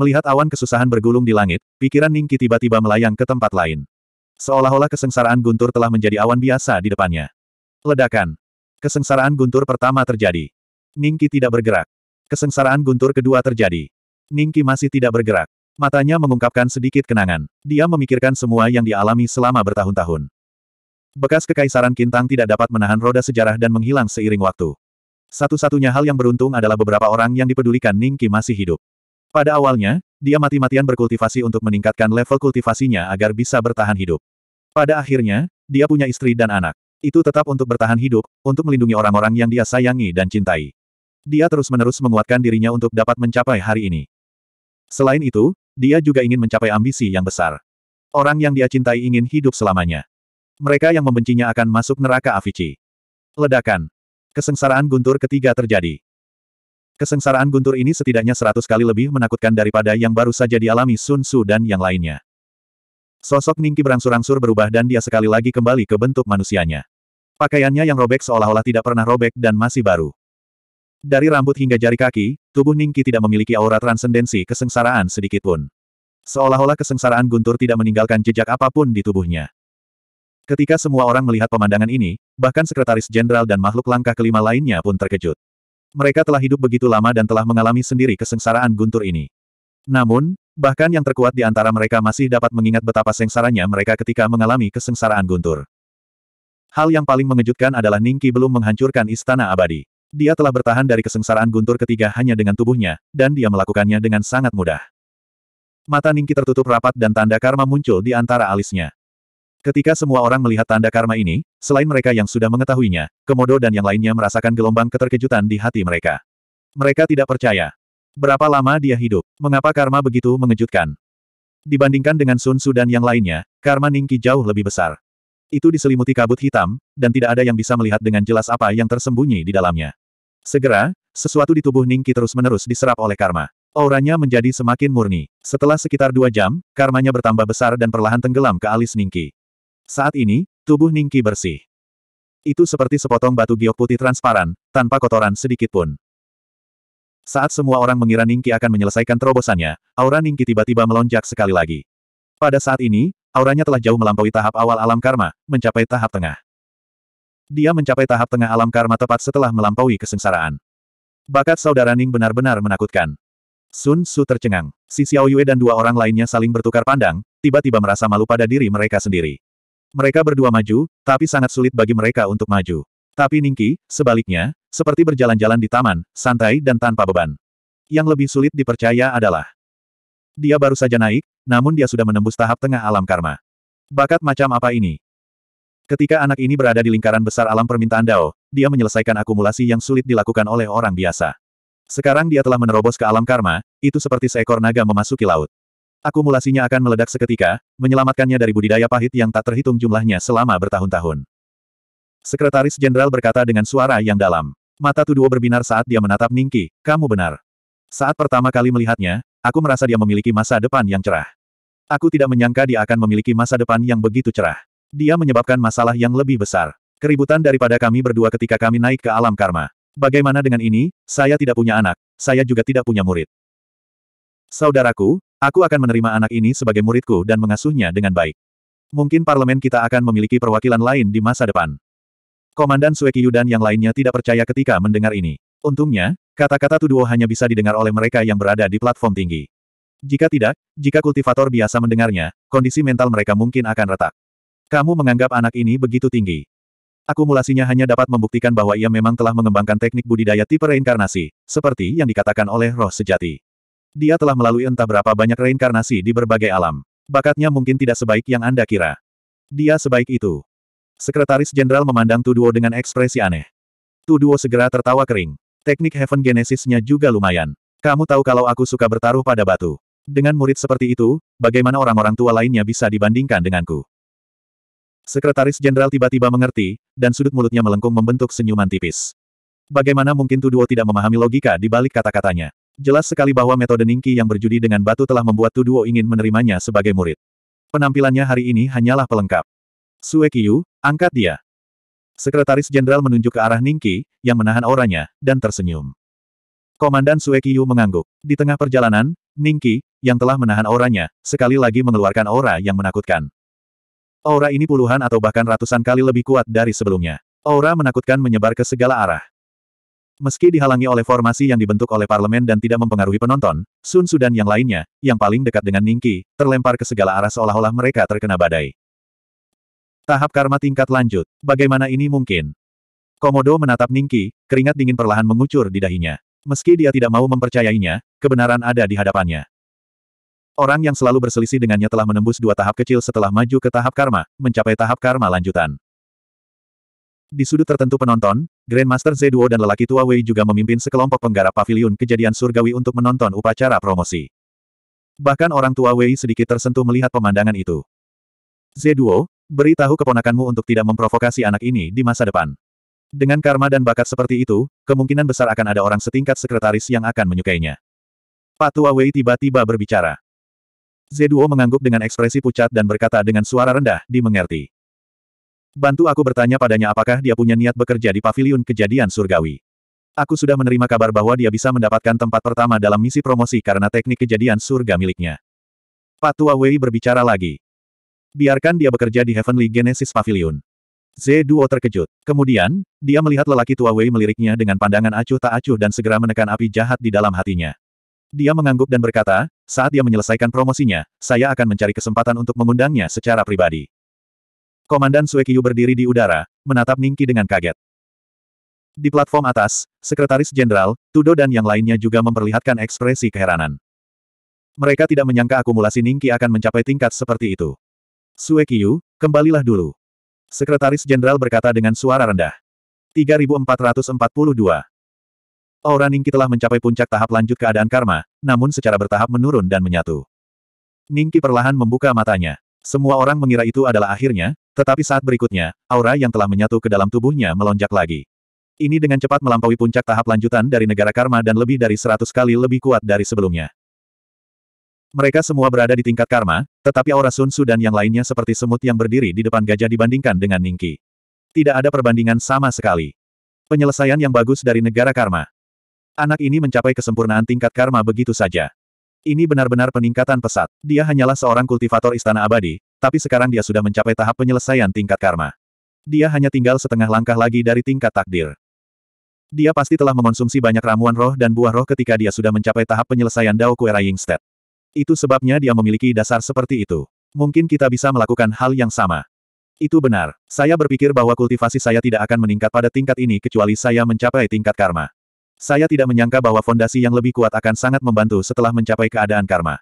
Melihat awan kesusahan bergulung di langit, pikiran Ningki tiba-tiba melayang ke tempat lain. Seolah-olah kesengsaraan guntur telah menjadi awan biasa di depannya. Ledakan. Kesengsaraan guntur pertama terjadi. Ningki tidak bergerak. Kesengsaraan guntur kedua terjadi. Ningki masih tidak bergerak. Matanya mengungkapkan sedikit kenangan. Dia memikirkan semua yang dialami selama bertahun-tahun. Bekas kekaisaran Kintang tidak dapat menahan roda sejarah dan menghilang seiring waktu. Satu-satunya hal yang beruntung adalah beberapa orang yang dipedulikan Ningki masih hidup. Pada awalnya, dia mati-matian berkultivasi untuk meningkatkan level kultivasinya agar bisa bertahan hidup. Pada akhirnya, dia punya istri dan anak. Itu tetap untuk bertahan hidup, untuk melindungi orang-orang yang dia sayangi dan cintai. Dia terus-menerus menguatkan dirinya untuk dapat mencapai hari ini. Selain itu, dia juga ingin mencapai ambisi yang besar. Orang yang dia cintai ingin hidup selamanya. Mereka yang membencinya akan masuk neraka Avici. Ledakan. Kesengsaraan guntur ketiga terjadi. Kesengsaraan guntur ini setidaknya seratus kali lebih menakutkan daripada yang baru saja dialami Sun Tzu dan yang lainnya. Sosok Ningki berangsur-angsur berubah dan dia sekali lagi kembali ke bentuk manusianya. Pakaiannya yang robek seolah-olah tidak pernah robek dan masih baru. Dari rambut hingga jari kaki, tubuh Ningki tidak memiliki aura transendensi kesengsaraan sedikitpun. Seolah-olah kesengsaraan guntur tidak meninggalkan jejak apapun di tubuhnya. Ketika semua orang melihat pemandangan ini, bahkan Sekretaris Jenderal dan makhluk langkah kelima lainnya pun terkejut. Mereka telah hidup begitu lama dan telah mengalami sendiri kesengsaraan guntur ini. Namun, bahkan yang terkuat di antara mereka masih dapat mengingat betapa sengsaranya mereka ketika mengalami kesengsaraan guntur. Hal yang paling mengejutkan adalah Ningki belum menghancurkan istana abadi. Dia telah bertahan dari kesengsaraan guntur ketiga hanya dengan tubuhnya, dan dia melakukannya dengan sangat mudah. Mata Ningki tertutup rapat dan tanda karma muncul di antara alisnya. Ketika semua orang melihat tanda karma ini, Selain mereka yang sudah mengetahuinya, Komodo dan yang lainnya merasakan gelombang keterkejutan di hati mereka. Mereka tidak percaya. Berapa lama dia hidup? Mengapa karma begitu mengejutkan? Dibandingkan dengan Sun Tzu dan yang lainnya, karma Ningki jauh lebih besar. Itu diselimuti kabut hitam, dan tidak ada yang bisa melihat dengan jelas apa yang tersembunyi di dalamnya. Segera, sesuatu di tubuh Ningki terus-menerus diserap oleh karma. Auranya menjadi semakin murni. Setelah sekitar dua jam, karmanya bertambah besar dan perlahan tenggelam ke alis Ningki. Saat ini, Tubuh Ningki bersih. Itu seperti sepotong batu giok putih transparan, tanpa kotoran sedikit pun. Saat semua orang mengira Ningki akan menyelesaikan terobosannya, aura Ningki tiba-tiba melonjak sekali lagi. Pada saat ini, auranya telah jauh melampaui tahap awal alam karma, mencapai tahap tengah. Dia mencapai tahap tengah alam karma tepat setelah melampaui kesengsaraan. Bakat saudara Ning benar-benar menakutkan. Sun Su tercengang. Si Xiao Yue dan dua orang lainnya saling bertukar pandang, tiba-tiba merasa malu pada diri mereka sendiri. Mereka berdua maju, tapi sangat sulit bagi mereka untuk maju. Tapi Ningki, sebaliknya, seperti berjalan-jalan di taman, santai dan tanpa beban. Yang lebih sulit dipercaya adalah dia baru saja naik, namun dia sudah menembus tahap tengah alam karma. Bakat macam apa ini? Ketika anak ini berada di lingkaran besar alam permintaan Dao, dia menyelesaikan akumulasi yang sulit dilakukan oleh orang biasa. Sekarang dia telah menerobos ke alam karma, itu seperti seekor naga memasuki laut. Akumulasinya akan meledak seketika, menyelamatkannya dari budidaya pahit yang tak terhitung jumlahnya selama bertahun-tahun. Sekretaris Jenderal berkata dengan suara yang dalam. Mata Tuduo berbinar saat dia menatap Ningki, kamu benar. Saat pertama kali melihatnya, aku merasa dia memiliki masa depan yang cerah. Aku tidak menyangka dia akan memiliki masa depan yang begitu cerah. Dia menyebabkan masalah yang lebih besar. Keributan daripada kami berdua ketika kami naik ke alam karma. Bagaimana dengan ini, saya tidak punya anak, saya juga tidak punya murid. Saudaraku, Aku akan menerima anak ini sebagai muridku dan mengasuhnya dengan baik. Mungkin parlemen kita akan memiliki perwakilan lain di masa depan. Komandan Suekiyu dan yang lainnya tidak percaya ketika mendengar ini. Untungnya, kata-kata Tuduo hanya bisa didengar oleh mereka yang berada di platform tinggi. Jika tidak, jika kultivator biasa mendengarnya, kondisi mental mereka mungkin akan retak. Kamu menganggap anak ini begitu tinggi. Akumulasinya hanya dapat membuktikan bahwa ia memang telah mengembangkan teknik budidaya tipe reinkarnasi, seperti yang dikatakan oleh roh sejati. Dia telah melalui entah berapa banyak reinkarnasi di berbagai alam. Bakatnya mungkin tidak sebaik yang Anda kira. Dia sebaik itu. Sekretaris Jenderal memandang Tuduo dengan ekspresi aneh. Tuduo segera tertawa kering. Teknik Heaven Genesis-nya juga lumayan. Kamu tahu kalau aku suka bertaruh pada batu. Dengan murid seperti itu, bagaimana orang-orang tua lainnya bisa dibandingkan denganku? Sekretaris Jenderal tiba-tiba mengerti, dan sudut mulutnya melengkung membentuk senyuman tipis. Bagaimana mungkin Tuduo tidak memahami logika di balik kata-katanya? Jelas sekali bahwa metode Ningki yang berjudi dengan batu telah membuat Tuduo ingin menerimanya sebagai murid. Penampilannya hari ini hanyalah pelengkap. Sue Kiyu, angkat dia. Sekretaris Jenderal menunjuk ke arah Ningki, yang menahan auranya, dan tersenyum. Komandan Sue Kiyu mengangguk. Di tengah perjalanan, Ningki, yang telah menahan auranya, sekali lagi mengeluarkan aura yang menakutkan. Aura ini puluhan atau bahkan ratusan kali lebih kuat dari sebelumnya. Aura menakutkan menyebar ke segala arah. Meski dihalangi oleh formasi yang dibentuk oleh parlemen dan tidak mempengaruhi penonton, Sun Su dan yang lainnya, yang paling dekat dengan Ningki, terlempar ke segala arah seolah-olah mereka terkena badai. Tahap karma tingkat lanjut. Bagaimana ini mungkin? Komodo menatap Ningki, keringat dingin perlahan mengucur di dahinya. Meski dia tidak mau mempercayainya, kebenaran ada di hadapannya. Orang yang selalu berselisih dengannya telah menembus dua tahap kecil setelah maju ke tahap karma, mencapai tahap karma lanjutan. Di sudut tertentu penonton, Grandmaster Zeduo dan lelaki tua Wei juga memimpin sekelompok penggarap pavilion kejadian surgawi untuk menonton upacara promosi. Bahkan orang tua Wei sedikit tersentuh melihat pemandangan itu. Zeduo, beritahu keponakanmu untuk tidak memprovokasi anak ini di masa depan. Dengan karma dan bakat seperti itu, kemungkinan besar akan ada orang setingkat sekretaris yang akan menyukainya. Pak Tua Wei tiba-tiba berbicara. Zeduo mengangguk dengan ekspresi pucat dan berkata dengan suara rendah, dimengerti. Bantu aku bertanya padanya apakah dia punya niat bekerja di paviliun kejadian surgawi. Aku sudah menerima kabar bahwa dia bisa mendapatkan tempat pertama dalam misi promosi karena teknik kejadian surga miliknya. Pak Tua Wei berbicara lagi. Biarkan dia bekerja di Heavenly Genesis Pavilion. z 2 terkejut. Kemudian, dia melihat lelaki tua Wei meliriknya dengan pandangan acuh tak acuh dan segera menekan api jahat di dalam hatinya. Dia mengangguk dan berkata, saat dia menyelesaikan promosinya, saya akan mencari kesempatan untuk mengundangnya secara pribadi. Komandan Suekiyu berdiri di udara, menatap Ningki dengan kaget. Di platform atas, Sekretaris Jenderal, Tudo dan yang lainnya juga memperlihatkan ekspresi keheranan. Mereka tidak menyangka akumulasi Ningki akan mencapai tingkat seperti itu. Suekiyu, kembalilah dulu. Sekretaris Jenderal berkata dengan suara rendah. 3442. Aura Ningki telah mencapai puncak tahap lanjut keadaan karma, namun secara bertahap menurun dan menyatu. Ningki perlahan membuka matanya. Semua orang mengira itu adalah akhirnya, tetapi saat berikutnya, aura yang telah menyatu ke dalam tubuhnya melonjak lagi. Ini dengan cepat melampaui puncak tahap lanjutan dari negara karma dan lebih dari seratus kali lebih kuat dari sebelumnya. Mereka semua berada di tingkat karma, tetapi aura Sun Tzu dan yang lainnya seperti semut yang berdiri di depan gajah dibandingkan dengan Ningki. Tidak ada perbandingan sama sekali. Penyelesaian yang bagus dari negara karma. Anak ini mencapai kesempurnaan tingkat karma begitu saja. Ini benar-benar peningkatan pesat. Dia hanyalah seorang kultivator istana abadi, tapi sekarang dia sudah mencapai tahap penyelesaian tingkat karma. Dia hanya tinggal setengah langkah lagi dari tingkat takdir. Dia pasti telah mengonsumsi banyak ramuan roh dan buah roh ketika dia sudah mencapai tahap penyelesaian Dao Kuera Yingstead. Itu sebabnya dia memiliki dasar seperti itu. Mungkin kita bisa melakukan hal yang sama. Itu benar. Saya berpikir bahwa kultivasi saya tidak akan meningkat pada tingkat ini kecuali saya mencapai tingkat karma. Saya tidak menyangka bahwa fondasi yang lebih kuat akan sangat membantu setelah mencapai keadaan karma.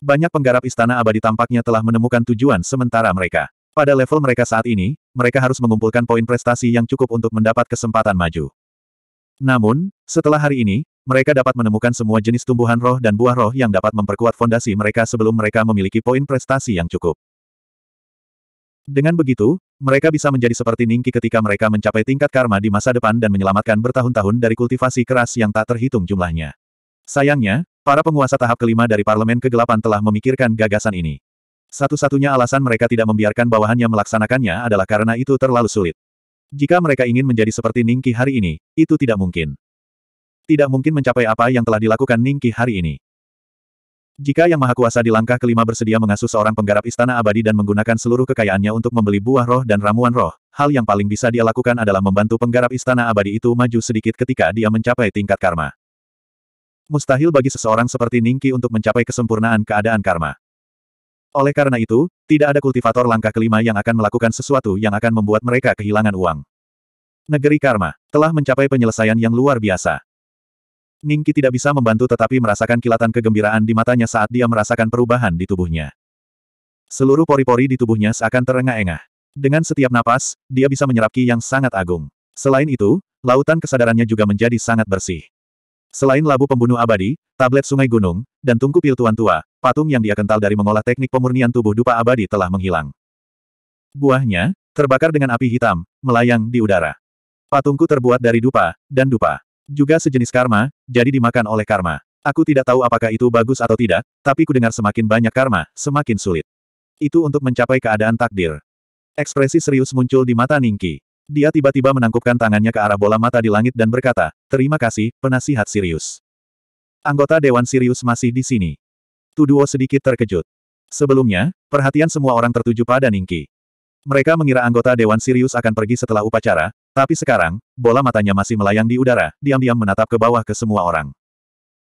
Banyak penggarap istana abadi tampaknya telah menemukan tujuan sementara mereka. Pada level mereka saat ini, mereka harus mengumpulkan poin prestasi yang cukup untuk mendapat kesempatan maju. Namun, setelah hari ini, mereka dapat menemukan semua jenis tumbuhan roh dan buah roh yang dapat memperkuat fondasi mereka sebelum mereka memiliki poin prestasi yang cukup. Dengan begitu, mereka bisa menjadi seperti Ningki ketika mereka mencapai tingkat karma di masa depan dan menyelamatkan bertahun-tahun dari kultivasi keras yang tak terhitung jumlahnya. Sayangnya, para penguasa tahap kelima dari Parlemen Kegelapan telah memikirkan gagasan ini. Satu-satunya alasan mereka tidak membiarkan bawahannya melaksanakannya adalah karena itu terlalu sulit. Jika mereka ingin menjadi seperti Ningki hari ini, itu tidak mungkin. Tidak mungkin mencapai apa yang telah dilakukan Ningki hari ini. Jika Yang Maha Kuasa di langkah kelima bersedia mengasuh seorang penggarap istana abadi dan menggunakan seluruh kekayaannya untuk membeli buah roh dan ramuan roh, hal yang paling bisa dia lakukan adalah membantu penggarap istana abadi itu maju sedikit ketika dia mencapai tingkat karma. Mustahil bagi seseorang seperti Ningki untuk mencapai kesempurnaan keadaan karma. Oleh karena itu, tidak ada kultivator langkah kelima yang akan melakukan sesuatu yang akan membuat mereka kehilangan uang. Negeri Karma telah mencapai penyelesaian yang luar biasa. Ningki tidak bisa membantu tetapi merasakan kilatan kegembiraan di matanya saat dia merasakan perubahan di tubuhnya. Seluruh pori-pori di tubuhnya seakan terengah-engah. Dengan setiap napas, dia bisa menyerap ki yang sangat agung. Selain itu, lautan kesadarannya juga menjadi sangat bersih. Selain labu pembunuh abadi, tablet sungai gunung, dan tungku pil tuan tua, patung yang dia kental dari mengolah teknik pemurnian tubuh dupa abadi telah menghilang. Buahnya, terbakar dengan api hitam, melayang di udara. Patungku terbuat dari dupa, dan dupa. Juga sejenis karma, jadi dimakan oleh karma. Aku tidak tahu apakah itu bagus atau tidak, tapi ku dengar semakin banyak karma, semakin sulit. Itu untuk mencapai keadaan takdir. Ekspresi serius muncul di mata Ningki. Dia tiba-tiba menangkupkan tangannya ke arah bola mata di langit dan berkata, Terima kasih, penasihat Sirius." Anggota Dewan Sirius masih di sini. Tuduo sedikit terkejut. Sebelumnya, perhatian semua orang tertuju pada Ningki. Mereka mengira anggota Dewan Sirius akan pergi setelah upacara, tapi sekarang, bola matanya masih melayang di udara, diam-diam menatap ke bawah ke semua orang.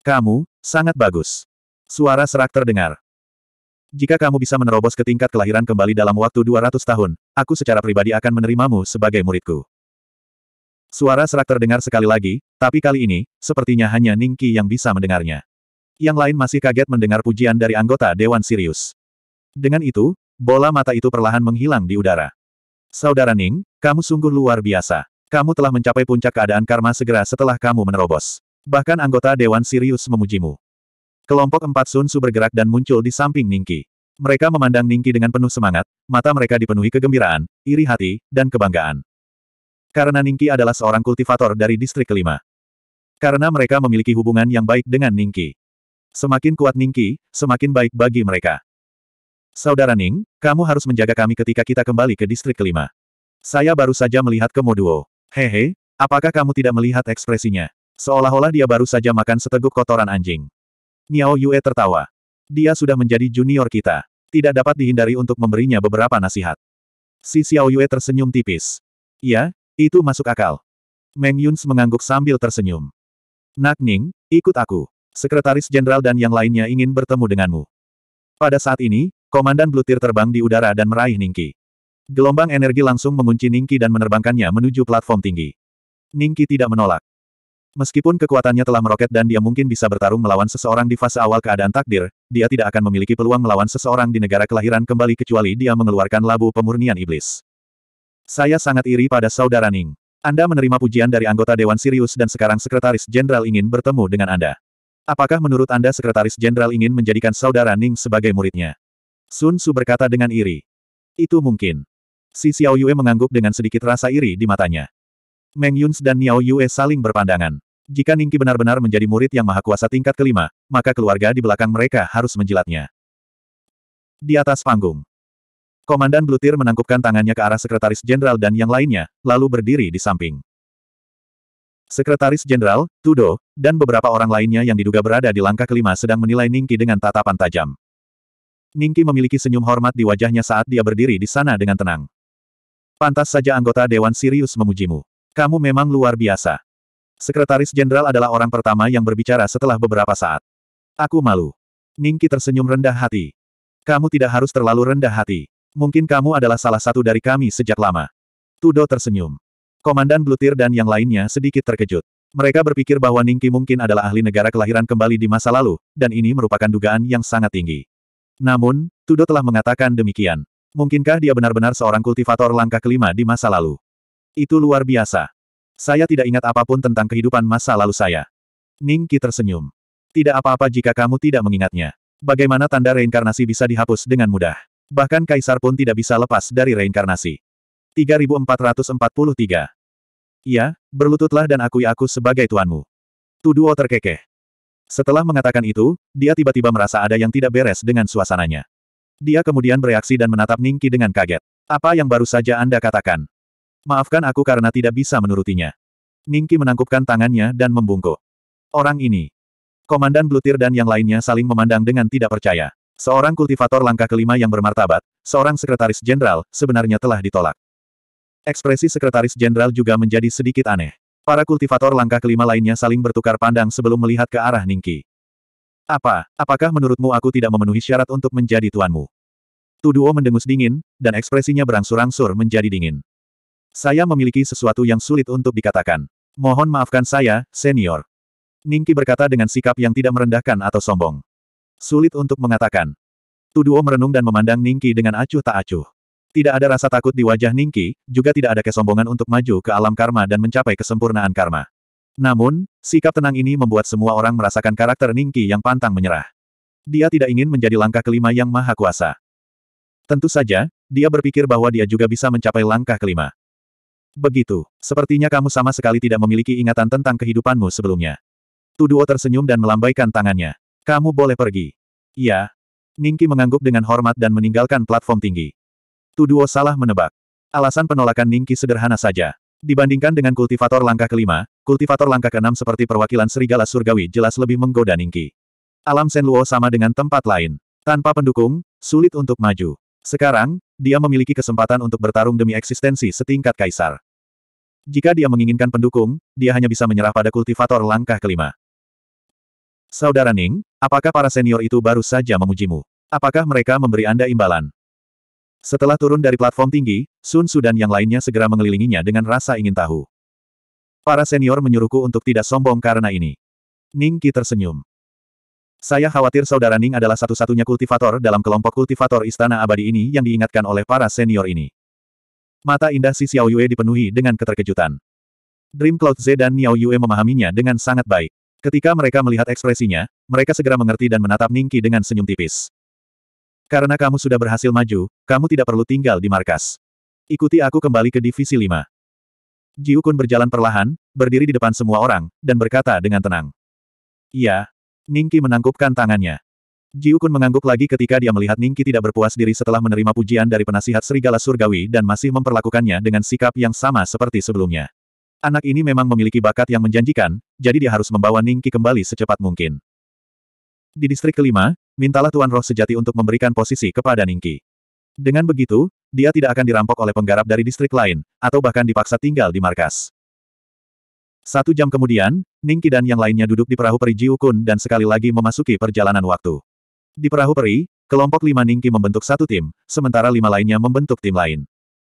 Kamu, sangat bagus. Suara serak terdengar. Jika kamu bisa menerobos ke tingkat kelahiran kembali dalam waktu 200 tahun, aku secara pribadi akan menerimamu sebagai muridku. Suara serak terdengar sekali lagi, tapi kali ini, sepertinya hanya Ningki yang bisa mendengarnya. Yang lain masih kaget mendengar pujian dari anggota Dewan Sirius. Dengan itu, bola mata itu perlahan menghilang di udara. Saudara Ning, kamu sungguh luar biasa. Kamu telah mencapai puncak keadaan karma segera setelah kamu menerobos. Bahkan anggota Dewan Sirius memujimu. Kelompok empat Sun Su bergerak dan muncul di samping Ningki. Mereka memandang Ningki dengan penuh semangat, mata mereka dipenuhi kegembiraan, iri hati, dan kebanggaan. Karena Ningki adalah seorang kultivator dari distrik kelima. Karena mereka memiliki hubungan yang baik dengan Ningki. Semakin kuat Ningki, semakin baik bagi mereka. Saudara Ning, kamu harus menjaga kami ketika kita kembali ke distrik kelima. Saya baru saja melihat ke Kemoduo. Hehe, apakah kamu tidak melihat ekspresinya? Seolah-olah dia baru saja makan seteguk kotoran anjing. Niao Yue tertawa. Dia sudah menjadi junior kita. Tidak dapat dihindari untuk memberinya beberapa nasihat. Si Xiao Yue tersenyum tipis. Ya, itu masuk akal. Meng Yuns mengangguk sambil tersenyum. Nak Ning, ikut aku. Sekretaris Jenderal dan yang lainnya ingin bertemu denganmu. Pada saat ini, Komandan Blutir terbang di udara dan meraih Ningki. Gelombang energi langsung mengunci Ningki dan menerbangkannya menuju platform tinggi. Ningki tidak menolak. Meskipun kekuatannya telah meroket dan dia mungkin bisa bertarung melawan seseorang di fase awal keadaan takdir, dia tidak akan memiliki peluang melawan seseorang di negara kelahiran kembali kecuali dia mengeluarkan labu pemurnian iblis. Saya sangat iri pada saudara Ning. Anda menerima pujian dari anggota Dewan Sirius dan sekarang Sekretaris Jenderal ingin bertemu dengan Anda. Apakah menurut Anda Sekretaris Jenderal ingin menjadikan saudara Ning sebagai muridnya? Sun Su berkata dengan iri. Itu mungkin. Si Xiao Yue mengangguk dengan sedikit rasa iri di matanya. Meng Yuns dan Niao Yue saling berpandangan. Jika Ningki benar-benar menjadi murid yang maha kuasa tingkat kelima, maka keluarga di belakang mereka harus menjilatnya. Di atas panggung. Komandan Blutir menangkupkan tangannya ke arah Sekretaris Jenderal dan yang lainnya, lalu berdiri di samping. Sekretaris Jenderal, Tudo, dan beberapa orang lainnya yang diduga berada di langkah kelima sedang menilai Ningki dengan tatapan tajam. Ningki memiliki senyum hormat di wajahnya saat dia berdiri di sana dengan tenang. Pantas saja anggota Dewan Sirius memujimu. Kamu memang luar biasa. Sekretaris Jenderal adalah orang pertama yang berbicara setelah beberapa saat. Aku malu. Ningki tersenyum rendah hati. Kamu tidak harus terlalu rendah hati. Mungkin kamu adalah salah satu dari kami sejak lama. Tudo tersenyum. Komandan Blutir dan yang lainnya sedikit terkejut. Mereka berpikir bahwa Ningki mungkin adalah ahli negara kelahiran kembali di masa lalu, dan ini merupakan dugaan yang sangat tinggi. Namun, Tudo telah mengatakan demikian. Mungkinkah dia benar-benar seorang kultivator langkah kelima di masa lalu? Itu luar biasa. Saya tidak ingat apapun tentang kehidupan masa lalu saya. Ning Qi tersenyum. Tidak apa-apa jika kamu tidak mengingatnya. Bagaimana tanda reinkarnasi bisa dihapus dengan mudah? Bahkan kaisar pun tidak bisa lepas dari reinkarnasi. 3443. Ya, berlututlah dan akui aku sebagai tuanmu. Tuduo terkekeh. Setelah mengatakan itu, dia tiba-tiba merasa ada yang tidak beres dengan suasananya. Dia kemudian bereaksi dan menatap Ningki dengan kaget. Apa yang baru saja Anda katakan? Maafkan aku karena tidak bisa menurutinya. Ningki menangkupkan tangannya dan membungkuk. Orang ini. Komandan Blutir dan yang lainnya saling memandang dengan tidak percaya. Seorang kultivator langkah kelima yang bermartabat, seorang sekretaris jenderal, sebenarnya telah ditolak. Ekspresi sekretaris jenderal juga menjadi sedikit aneh. Para kultivator langkah kelima lainnya saling bertukar pandang sebelum melihat ke arah Ningki. Apa, apakah menurutmu aku tidak memenuhi syarat untuk menjadi tuanmu? Tuduo mendengus dingin, dan ekspresinya berangsur-angsur menjadi dingin. Saya memiliki sesuatu yang sulit untuk dikatakan. Mohon maafkan saya, senior. Ningki berkata dengan sikap yang tidak merendahkan atau sombong. Sulit untuk mengatakan. Tuduo merenung dan memandang Ningki dengan acuh tak acuh. Tidak ada rasa takut di wajah Ningki, juga tidak ada kesombongan untuk maju ke alam karma dan mencapai kesempurnaan karma. Namun, sikap tenang ini membuat semua orang merasakan karakter Ningki yang pantang menyerah. Dia tidak ingin menjadi langkah kelima yang maha kuasa. Tentu saja, dia berpikir bahwa dia juga bisa mencapai langkah kelima. Begitu, sepertinya kamu sama sekali tidak memiliki ingatan tentang kehidupanmu sebelumnya. Tuduo tersenyum dan melambaikan tangannya. Kamu boleh pergi. Iya. Ningki mengangguk dengan hormat dan meninggalkan platform tinggi. Tuduo salah menebak. Alasan penolakan Ningki sederhana saja. Dibandingkan dengan kultivator langkah kelima, kultivator langkah keenam seperti perwakilan serigala surgawi jelas lebih menggoda Ningki. Alam Senluo sama dengan tempat lain. Tanpa pendukung, sulit untuk maju. Sekarang, dia memiliki kesempatan untuk bertarung demi eksistensi setingkat kaisar. Jika dia menginginkan pendukung, dia hanya bisa menyerah pada kultivator langkah kelima. Saudara Ning, apakah para senior itu baru saja memujimu? Apakah mereka memberi Anda imbalan? Setelah turun dari platform tinggi, Sun Su dan yang lainnya segera mengelilinginya dengan rasa ingin tahu. Para senior menyuruhku untuk tidak sombong karena ini. Ning Qi tersenyum. Saya khawatir saudara Ning adalah satu-satunya kultivator dalam kelompok kultivator istana abadi ini yang diingatkan oleh para senior ini. Mata indah si Xiao Yue dipenuhi dengan keterkejutan. Dream Cloud Z dan Niao Yue memahaminya dengan sangat baik. Ketika mereka melihat ekspresinya, mereka segera mengerti dan menatap Ningki dengan senyum tipis. Karena kamu sudah berhasil maju, kamu tidak perlu tinggal di markas. Ikuti aku kembali ke Divisi 5. Jiukun berjalan perlahan, berdiri di depan semua orang, dan berkata dengan tenang. Iya. Ningki menangkupkan tangannya. Jiukun mengangguk lagi ketika dia melihat Ningki tidak berpuas diri setelah menerima pujian dari penasihat Serigala Surgawi dan masih memperlakukannya dengan sikap yang sama seperti sebelumnya. Anak ini memang memiliki bakat yang menjanjikan, jadi dia harus membawa Ningki kembali secepat mungkin. Di distrik kelima, mintalah Tuan Roh Sejati untuk memberikan posisi kepada Ningki. Dengan begitu, dia tidak akan dirampok oleh penggarap dari distrik lain, atau bahkan dipaksa tinggal di markas. Satu jam kemudian, Ningki dan yang lainnya duduk di perahu peri Jiukun dan sekali lagi memasuki perjalanan waktu. Di perahu peri, kelompok lima Ningki membentuk satu tim, sementara lima lainnya membentuk tim lain.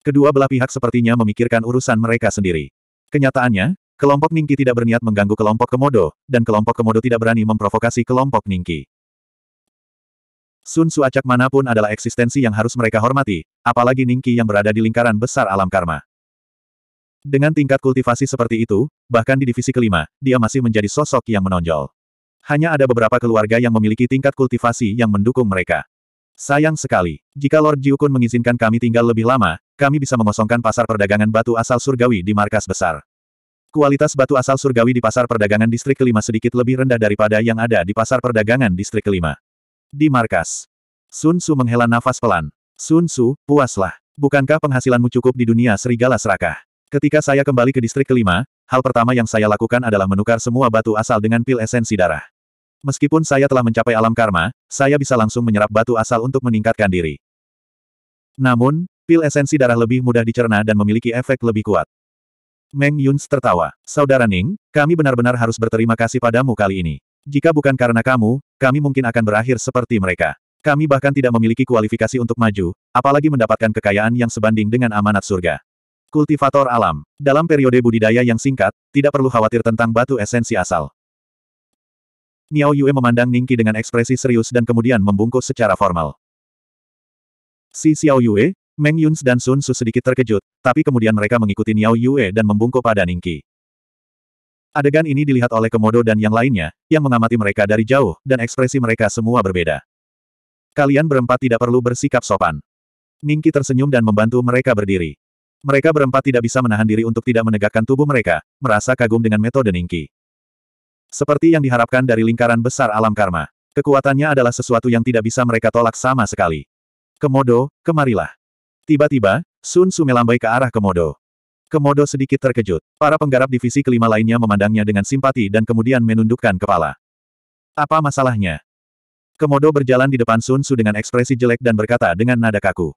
Kedua belah pihak sepertinya memikirkan urusan mereka sendiri. Kenyataannya, Kelompok Ningki tidak berniat mengganggu kelompok Komodo, dan kelompok Komodo tidak berani memprovokasi kelompok Ningki. Sun Su acak manapun adalah eksistensi yang harus mereka hormati, apalagi Ningki yang berada di lingkaran besar alam karma. Dengan tingkat kultivasi seperti itu, bahkan di divisi kelima, dia masih menjadi sosok yang menonjol. Hanya ada beberapa keluarga yang memiliki tingkat kultivasi yang mendukung mereka. Sayang sekali, jika Lord Jiukun mengizinkan kami tinggal lebih lama, kami bisa mengosongkan pasar perdagangan batu asal surgawi di markas besar. Kualitas batu asal surgawi di pasar perdagangan distrik kelima sedikit lebih rendah daripada yang ada di pasar perdagangan distrik kelima. Di markas. Sun Tzu menghela nafas pelan. Sun Tzu, puaslah. Bukankah penghasilanmu cukup di dunia serigala serakah? Ketika saya kembali ke distrik kelima, hal pertama yang saya lakukan adalah menukar semua batu asal dengan pil esensi darah. Meskipun saya telah mencapai alam karma, saya bisa langsung menyerap batu asal untuk meningkatkan diri. Namun, pil esensi darah lebih mudah dicerna dan memiliki efek lebih kuat. Meng Yuns tertawa. Saudara Ning, kami benar-benar harus berterima kasih padamu kali ini. Jika bukan karena kamu, kami mungkin akan berakhir seperti mereka. Kami bahkan tidak memiliki kualifikasi untuk maju, apalagi mendapatkan kekayaan yang sebanding dengan amanat surga. Kultivator alam. Dalam periode budidaya yang singkat, tidak perlu khawatir tentang batu esensi asal. Miao Yue memandang Ningki dengan ekspresi serius dan kemudian membungkus secara formal. Si Xiao Yue, Meng Yuns dan Sun Su sedikit terkejut, tapi kemudian mereka mengikuti Niao Yue dan membungkuk pada Ningqi. Adegan ini dilihat oleh Komodo dan yang lainnya, yang mengamati mereka dari jauh, dan ekspresi mereka semua berbeda. Kalian berempat tidak perlu bersikap sopan. Ningki tersenyum dan membantu mereka berdiri. Mereka berempat tidak bisa menahan diri untuk tidak menegakkan tubuh mereka, merasa kagum dengan metode Ningki. Seperti yang diharapkan dari lingkaran besar alam karma. Kekuatannya adalah sesuatu yang tidak bisa mereka tolak sama sekali. Komodo, kemarilah. Tiba-tiba, Sun Su melambai ke arah Komodo. Komodo sedikit terkejut. Para penggarap divisi kelima lainnya memandangnya dengan simpati dan kemudian menundukkan kepala. Apa masalahnya? Komodo berjalan di depan Sun Su dengan ekspresi jelek dan berkata dengan nada kaku.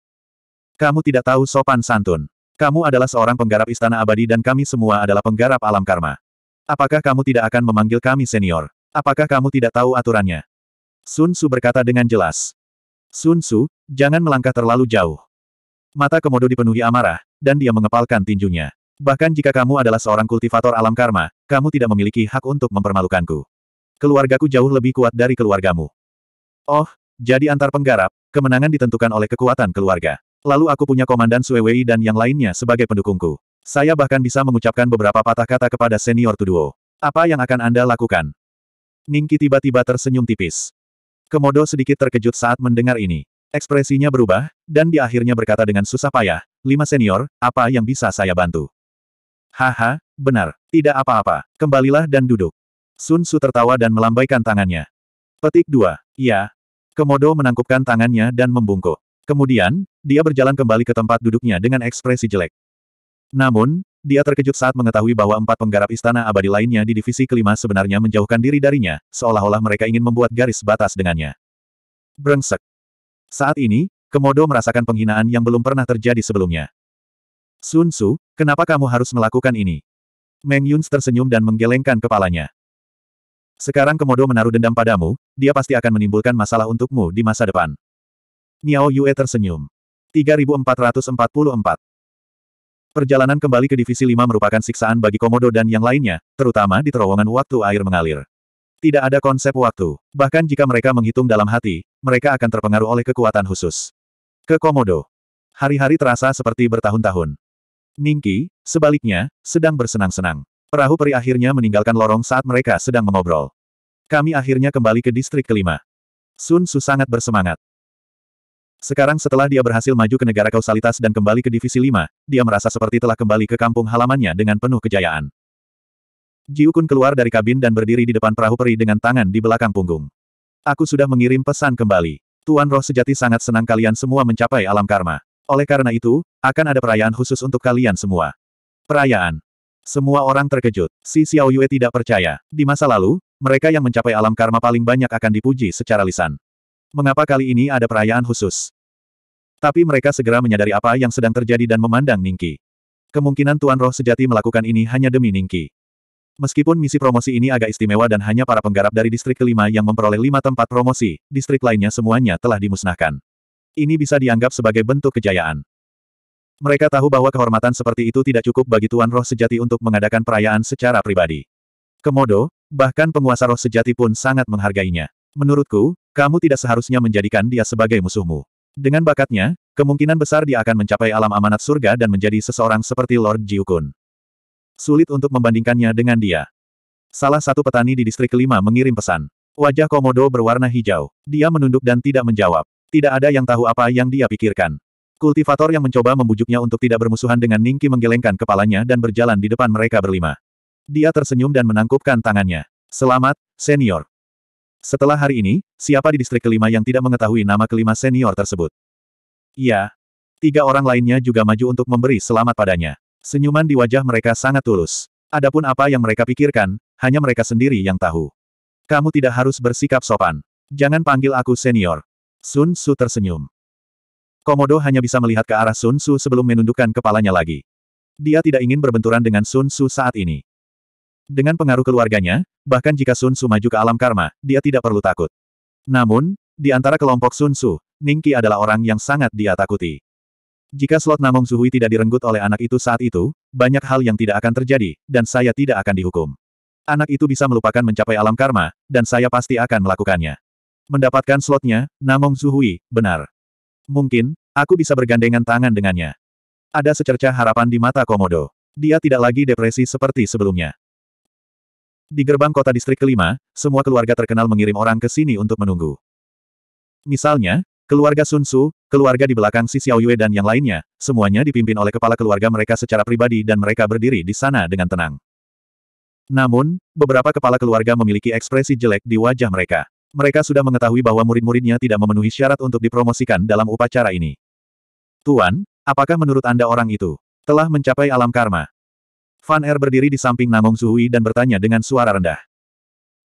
Kamu tidak tahu sopan santun. Kamu adalah seorang penggarap istana abadi dan kami semua adalah penggarap alam karma. Apakah kamu tidak akan memanggil kami senior? Apakah kamu tidak tahu aturannya? Sun Su berkata dengan jelas. Sun Su, jangan melangkah terlalu jauh. Mata Komodo dipenuhi amarah, dan dia mengepalkan tinjunya. Bahkan jika kamu adalah seorang kultivator alam karma, kamu tidak memiliki hak untuk mempermalukanku. Keluargaku jauh lebih kuat dari keluargamu. Oh, jadi antar penggarap, kemenangan ditentukan oleh kekuatan keluarga. Lalu aku punya komandan Suewei dan yang lainnya sebagai pendukungku. Saya bahkan bisa mengucapkan beberapa patah kata kepada senior Tuduo. Apa yang akan Anda lakukan? Ningki tiba-tiba tersenyum tipis. Komodo sedikit terkejut saat mendengar ini. Ekspresinya berubah, dan dia akhirnya berkata dengan susah payah, Lima senior, apa yang bisa saya bantu? Haha, benar, tidak apa-apa, kembalilah dan duduk. Sun Su tertawa dan melambaikan tangannya. Petik 2, ya. Komodo menangkupkan tangannya dan membungkuk. Kemudian, dia berjalan kembali ke tempat duduknya dengan ekspresi jelek. Namun, dia terkejut saat mengetahui bahwa empat penggarap istana abadi lainnya di divisi kelima sebenarnya menjauhkan diri darinya, seolah-olah mereka ingin membuat garis batas dengannya. Brengsek. Saat ini, Komodo merasakan penghinaan yang belum pernah terjadi sebelumnya. Sun Tzu, kenapa kamu harus melakukan ini? Meng Yun tersenyum dan menggelengkan kepalanya. Sekarang Komodo menaruh dendam padamu, dia pasti akan menimbulkan masalah untukmu di masa depan. Miao Yue tersenyum. 3444 Perjalanan kembali ke Divisi 5 merupakan siksaan bagi Komodo dan yang lainnya, terutama di terowongan waktu air mengalir. Tidak ada konsep waktu. Bahkan jika mereka menghitung dalam hati, mereka akan terpengaruh oleh kekuatan khusus. Ke Komodo. Hari-hari terasa seperti bertahun-tahun. Ningki, sebaliknya, sedang bersenang-senang. Perahu peri akhirnya meninggalkan lorong saat mereka sedang mengobrol. Kami akhirnya kembali ke distrik kelima. Sun Su sangat bersemangat. Sekarang setelah dia berhasil maju ke negara kausalitas dan kembali ke divisi lima, dia merasa seperti telah kembali ke kampung halamannya dengan penuh kejayaan. Jiukun keluar dari kabin dan berdiri di depan perahu peri dengan tangan di belakang punggung. Aku sudah mengirim pesan kembali. Tuan roh sejati sangat senang kalian semua mencapai alam karma. Oleh karena itu, akan ada perayaan khusus untuk kalian semua. Perayaan. Semua orang terkejut. Si Xiao Yue tidak percaya. Di masa lalu, mereka yang mencapai alam karma paling banyak akan dipuji secara lisan. Mengapa kali ini ada perayaan khusus? Tapi mereka segera menyadari apa yang sedang terjadi dan memandang Ningki. Kemungkinan Tuan Roh Sejati melakukan ini hanya demi Ningki. Meskipun misi promosi ini agak istimewa dan hanya para penggarap dari distrik kelima yang memperoleh lima tempat promosi, distrik lainnya semuanya telah dimusnahkan. Ini bisa dianggap sebagai bentuk kejayaan. Mereka tahu bahwa kehormatan seperti itu tidak cukup bagi Tuan Roh Sejati untuk mengadakan perayaan secara pribadi. Komodo, bahkan penguasa roh sejati pun sangat menghargainya. Menurutku, kamu tidak seharusnya menjadikan dia sebagai musuhmu. Dengan bakatnya, kemungkinan besar dia akan mencapai alam amanat surga dan menjadi seseorang seperti Lord Jiukun. Sulit untuk membandingkannya dengan dia. Salah satu petani di distrik kelima mengirim pesan. Wajah Komodo berwarna hijau. Dia menunduk dan tidak menjawab. Tidak ada yang tahu apa yang dia pikirkan. Kultivator yang mencoba membujuknya untuk tidak bermusuhan dengan Ningki menggelengkan kepalanya dan berjalan di depan mereka berlima. Dia tersenyum dan menangkupkan tangannya. Selamat, senior. Setelah hari ini, siapa di distrik kelima yang tidak mengetahui nama kelima senior tersebut? Iya. Tiga orang lainnya juga maju untuk memberi selamat padanya. Senyuman di wajah mereka sangat tulus. Adapun apa yang mereka pikirkan, hanya mereka sendiri yang tahu. Kamu tidak harus bersikap sopan. Jangan panggil aku senior. Sun Su tersenyum. Komodo hanya bisa melihat ke arah Sun Su sebelum menundukkan kepalanya lagi. Dia tidak ingin berbenturan dengan Sun Su saat ini. Dengan pengaruh keluarganya, bahkan jika Sun Su maju ke alam karma, dia tidak perlu takut. Namun, di antara kelompok Sun Tzu, Ningki adalah orang yang sangat dia takuti. Jika slot Namong Zuhui tidak direnggut oleh anak itu saat itu, banyak hal yang tidak akan terjadi, dan saya tidak akan dihukum. Anak itu bisa melupakan mencapai alam karma, dan saya pasti akan melakukannya. Mendapatkan slotnya, Namong Zuhui, benar. Mungkin, aku bisa bergandengan tangan dengannya. Ada secerca harapan di mata Komodo. Dia tidak lagi depresi seperti sebelumnya. Di gerbang kota distrik kelima, semua keluarga terkenal mengirim orang ke sini untuk menunggu. Misalnya, Keluarga Sun Tzu, keluarga di belakang si Xiao Yue dan yang lainnya, semuanya dipimpin oleh kepala keluarga mereka secara pribadi dan mereka berdiri di sana dengan tenang. Namun, beberapa kepala keluarga memiliki ekspresi jelek di wajah mereka. Mereka sudah mengetahui bahwa murid-muridnya tidak memenuhi syarat untuk dipromosikan dalam upacara ini. Tuan, apakah menurut Anda orang itu telah mencapai alam karma? Fan Er berdiri di samping Namong Zuhui dan bertanya dengan suara rendah.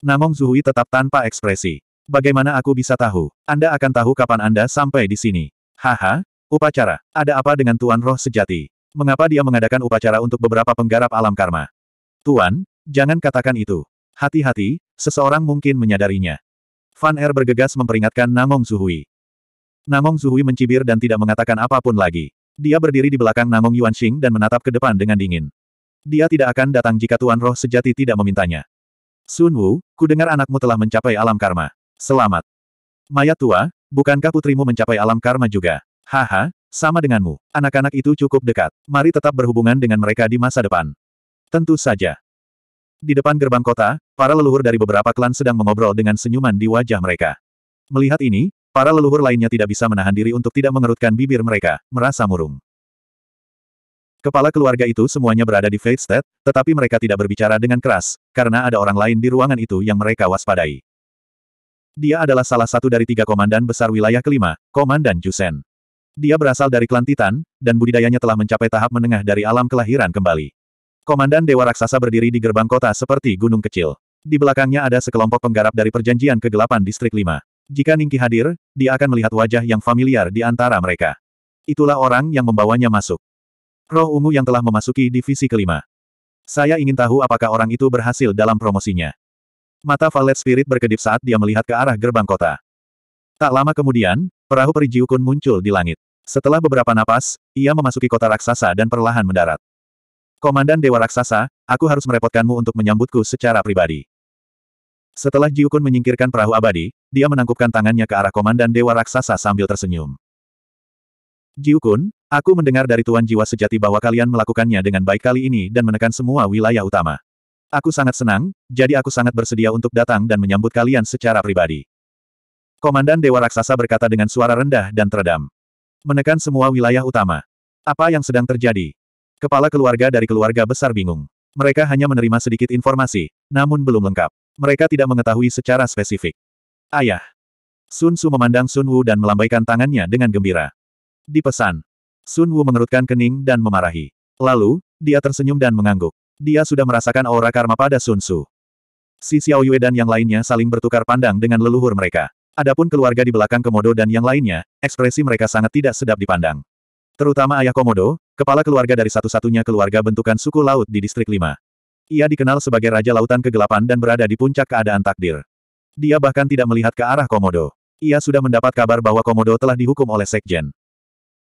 Namong Zuhui tetap tanpa ekspresi. Bagaimana aku bisa tahu? Anda akan tahu kapan Anda sampai di sini. Haha, upacara. Ada apa dengan Tuan Roh Sejati? Mengapa dia mengadakan upacara untuk beberapa penggarap alam karma? Tuan, jangan katakan itu. Hati-hati, seseorang mungkin menyadarinya. Fan Er bergegas memperingatkan Namong Zuhui. Namong Zuhui mencibir dan tidak mengatakan apapun lagi. Dia berdiri di belakang Namong Yuanxing dan menatap ke depan dengan dingin. Dia tidak akan datang jika Tuan Roh Sejati tidak memintanya. Sun Wu, ku dengar anakmu telah mencapai alam karma. Selamat. Mayat tua, bukankah putrimu mencapai alam karma juga? Haha, sama denganmu. Anak-anak itu cukup dekat. Mari tetap berhubungan dengan mereka di masa depan. Tentu saja. Di depan gerbang kota, para leluhur dari beberapa klan sedang mengobrol dengan senyuman di wajah mereka. Melihat ini, para leluhur lainnya tidak bisa menahan diri untuk tidak mengerutkan bibir mereka, merasa murung. Kepala keluarga itu semuanya berada di Fate State, tetapi mereka tidak berbicara dengan keras, karena ada orang lain di ruangan itu yang mereka waspadai. Dia adalah salah satu dari tiga komandan besar wilayah kelima, Komandan Jusen. Dia berasal dari klan Titan, dan budidayanya telah mencapai tahap menengah dari alam kelahiran kembali. Komandan Dewa Raksasa berdiri di gerbang kota seperti gunung kecil. Di belakangnya ada sekelompok penggarap dari perjanjian kegelapan Distrik 5. Jika Ningki hadir, dia akan melihat wajah yang familiar di antara mereka. Itulah orang yang membawanya masuk. Roh ungu yang telah memasuki divisi kelima. Saya ingin tahu apakah orang itu berhasil dalam promosinya. Mata Valet Spirit berkedip saat dia melihat ke arah gerbang kota. Tak lama kemudian, perahu Peri Jiukun muncul di langit. Setelah beberapa napas, ia memasuki kota raksasa dan perlahan mendarat. Komandan Dewa Raksasa, aku harus merepotkanmu untuk menyambutku secara pribadi. Setelah Jiukun menyingkirkan perahu abadi, dia menangkupkan tangannya ke arah Komandan Dewa Raksasa sambil tersenyum. Jiukun, aku mendengar dari Tuan Jiwa Sejati bahwa kalian melakukannya dengan baik kali ini dan menekan semua wilayah utama. Aku sangat senang, jadi aku sangat bersedia untuk datang dan menyambut kalian secara pribadi. Komandan Dewa Raksasa berkata dengan suara rendah dan teredam. Menekan semua wilayah utama. Apa yang sedang terjadi? Kepala keluarga dari keluarga besar bingung. Mereka hanya menerima sedikit informasi, namun belum lengkap. Mereka tidak mengetahui secara spesifik. Ayah. Sun Su memandang Sun Wu dan melambaikan tangannya dengan gembira. Dipesan. Sun Wu mengerutkan kening dan memarahi. Lalu, dia tersenyum dan mengangguk. Dia sudah merasakan aura karma pada Sun Tzu. Si Xiaoyue dan yang lainnya saling bertukar pandang dengan leluhur mereka. Adapun keluarga di belakang Komodo dan yang lainnya, ekspresi mereka sangat tidak sedap dipandang. Terutama ayah Komodo, kepala keluarga dari satu-satunya keluarga bentukan suku laut di Distrik 5. Ia dikenal sebagai Raja Lautan Kegelapan dan berada di puncak keadaan takdir. Dia bahkan tidak melihat ke arah Komodo. Ia sudah mendapat kabar bahwa Komodo telah dihukum oleh Sekjen.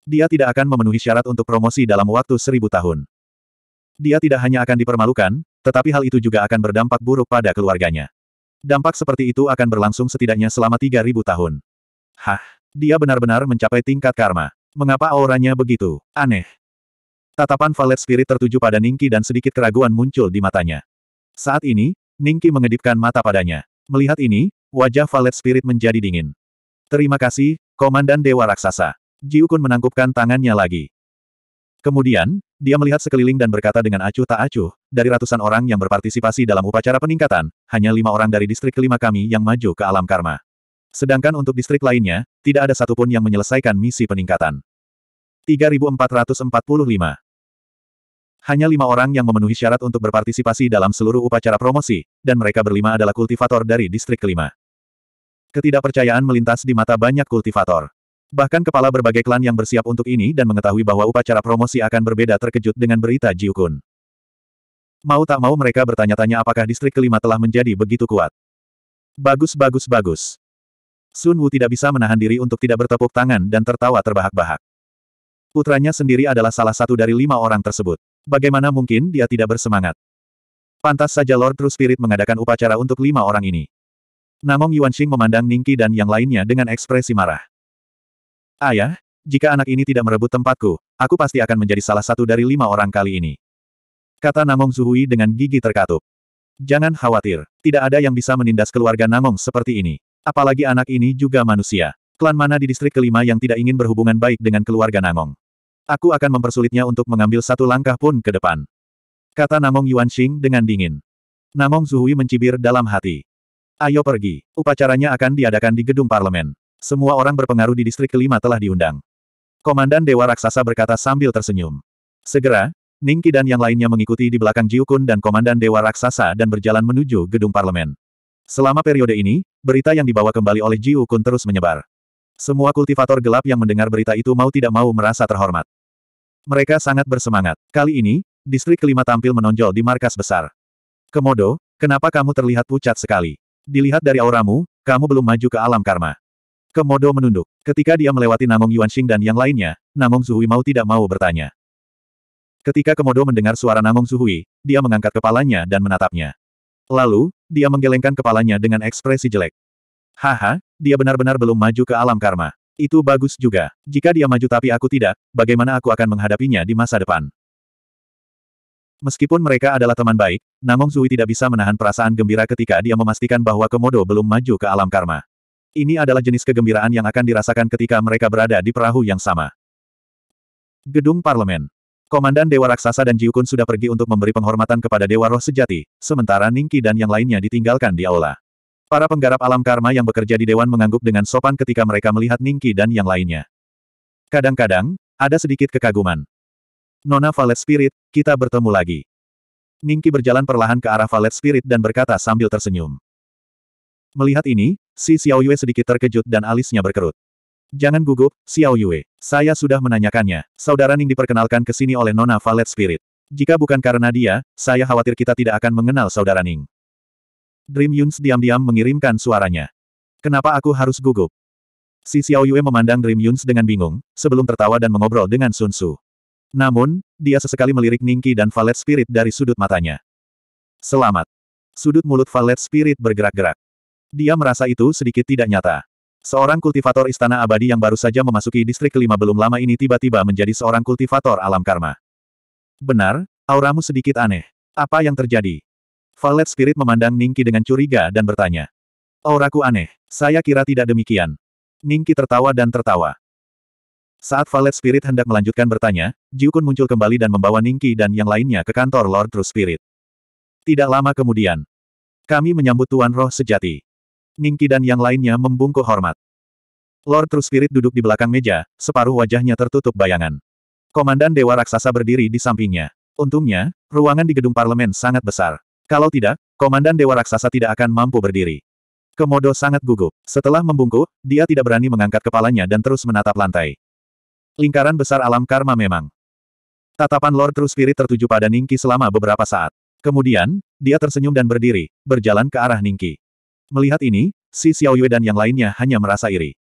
Dia tidak akan memenuhi syarat untuk promosi dalam waktu seribu tahun. Dia tidak hanya akan dipermalukan, tetapi hal itu juga akan berdampak buruk pada keluarganya. Dampak seperti itu akan berlangsung setidaknya selama 3000 tahun. Hah, dia benar-benar mencapai tingkat karma. Mengapa auranya begitu? Aneh. Tatapan Valet Spirit tertuju pada Ningki dan sedikit keraguan muncul di matanya. Saat ini, Ningki mengedipkan mata padanya. Melihat ini, wajah Valet Spirit menjadi dingin. Terima kasih, Komandan Dewa Raksasa. Jiukun menangkupkan tangannya lagi. Kemudian, dia melihat sekeliling dan berkata dengan acuh tak acuh, dari ratusan orang yang berpartisipasi dalam upacara peningkatan, hanya lima orang dari distrik kelima kami yang maju ke alam karma. Sedangkan untuk distrik lainnya, tidak ada satupun yang menyelesaikan misi peningkatan. 3445 Hanya lima orang yang memenuhi syarat untuk berpartisipasi dalam seluruh upacara promosi, dan mereka berlima adalah kultivator dari distrik kelima. Ketidakpercayaan melintas di mata banyak kultivator. Bahkan kepala berbagai klan yang bersiap untuk ini dan mengetahui bahwa upacara promosi akan berbeda terkejut dengan berita Jiukun. Mau tak mau mereka bertanya-tanya apakah distrik kelima telah menjadi begitu kuat. Bagus bagus bagus. Sun Wu tidak bisa menahan diri untuk tidak bertepuk tangan dan tertawa terbahak-bahak. Putranya sendiri adalah salah satu dari lima orang tersebut. Bagaimana mungkin dia tidak bersemangat? Pantas saja Lord True Spirit mengadakan upacara untuk lima orang ini. Namong Yuanxing memandang Ningqi dan yang lainnya dengan ekspresi marah. Ayah, jika anak ini tidak merebut tempatku, aku pasti akan menjadi salah satu dari lima orang kali ini. Kata Namong Zuhui dengan gigi terkatup. Jangan khawatir, tidak ada yang bisa menindas keluarga Namong seperti ini. Apalagi anak ini juga manusia. Klan mana di distrik kelima yang tidak ingin berhubungan baik dengan keluarga Namong? Aku akan mempersulitnya untuk mengambil satu langkah pun ke depan. Kata Namong Yuanxing dengan dingin. Namong Zuhui mencibir dalam hati. Ayo pergi, upacaranya akan diadakan di gedung parlemen. Semua orang berpengaruh di distrik kelima telah diundang. Komandan Dewa Raksasa berkata sambil tersenyum. Segera, Ningki dan yang lainnya mengikuti di belakang Jiukun dan Komandan Dewa Raksasa dan berjalan menuju gedung parlemen. Selama periode ini, berita yang dibawa kembali oleh Jiukun terus menyebar. Semua kultivator gelap yang mendengar berita itu mau tidak mau merasa terhormat. Mereka sangat bersemangat. Kali ini, distrik kelima tampil menonjol di markas besar. Komodo, kenapa kamu terlihat pucat sekali? Dilihat dari auramu, kamu belum maju ke alam karma. Komodo menunduk. Ketika dia melewati Namong Yuanxing dan yang lainnya, Namong Zuhui mau tidak mau bertanya. Ketika Komodo mendengar suara Namong Zuhui, dia mengangkat kepalanya dan menatapnya. Lalu, dia menggelengkan kepalanya dengan ekspresi jelek. Haha, dia benar-benar belum maju ke alam karma. Itu bagus juga. Jika dia maju tapi aku tidak, bagaimana aku akan menghadapinya di masa depan? Meskipun mereka adalah teman baik, Namong Zui tidak bisa menahan perasaan gembira ketika dia memastikan bahwa Komodo belum maju ke alam karma. Ini adalah jenis kegembiraan yang akan dirasakan ketika mereka berada di perahu yang sama. Gedung Parlemen. Komandan Dewa Raksasa dan Jiukun sudah pergi untuk memberi penghormatan kepada Dewa Roh Sejati, sementara Ningki dan yang lainnya ditinggalkan di aula. Para penggarap alam karma yang bekerja di Dewan mengangguk dengan sopan ketika mereka melihat Ningki dan yang lainnya. Kadang-kadang, ada sedikit kekaguman. Nona Valet Spirit, kita bertemu lagi. Ningki berjalan perlahan ke arah Valet Spirit dan berkata sambil tersenyum. Melihat ini, si Xiao Yue sedikit terkejut dan alisnya berkerut. Jangan gugup, Xiao Yue. Saya sudah menanyakannya. Saudara Ning diperkenalkan ke sini oleh Nona Valet Spirit. Jika bukan karena dia, saya khawatir kita tidak akan mengenal saudara Ning. Dream Yuns diam-diam mengirimkan suaranya. Kenapa aku harus gugup? Si Xiao Yue memandang Dream Yuns dengan bingung, sebelum tertawa dan mengobrol dengan Sun Su. Namun, dia sesekali melirik Ningki dan Valet Spirit dari sudut matanya. Selamat. Sudut mulut Valet Spirit bergerak-gerak. Dia merasa itu sedikit tidak nyata. Seorang kultivator istana abadi yang baru saja memasuki distrik kelima belum lama ini tiba-tiba menjadi seorang kultivator alam karma. Benar, auramu sedikit aneh. Apa yang terjadi? Valet Spirit memandang Ningki dengan curiga dan bertanya. Auraku aneh. Saya kira tidak demikian. Ningki tertawa dan tertawa. Saat Valet Spirit hendak melanjutkan bertanya, Jiukun muncul kembali dan membawa Ningki dan yang lainnya ke kantor Lord True Spirit. Tidak lama kemudian, kami menyambut Tuan Roh Sejati. Ningki dan yang lainnya membungkuk hormat. Lord True Spirit duduk di belakang meja, separuh wajahnya tertutup bayangan. Komandan Dewa Raksasa berdiri di sampingnya. Untungnya, ruangan di gedung parlemen sangat besar. Kalau tidak, Komandan Dewa Raksasa tidak akan mampu berdiri. Komodo sangat gugup. Setelah membungkuk, dia tidak berani mengangkat kepalanya dan terus menatap lantai. Lingkaran besar alam karma memang. Tatapan Lord True Spirit tertuju pada Ningki selama beberapa saat. Kemudian, dia tersenyum dan berdiri, berjalan ke arah Ningki. Melihat ini, si Yue dan yang lainnya hanya merasa iri.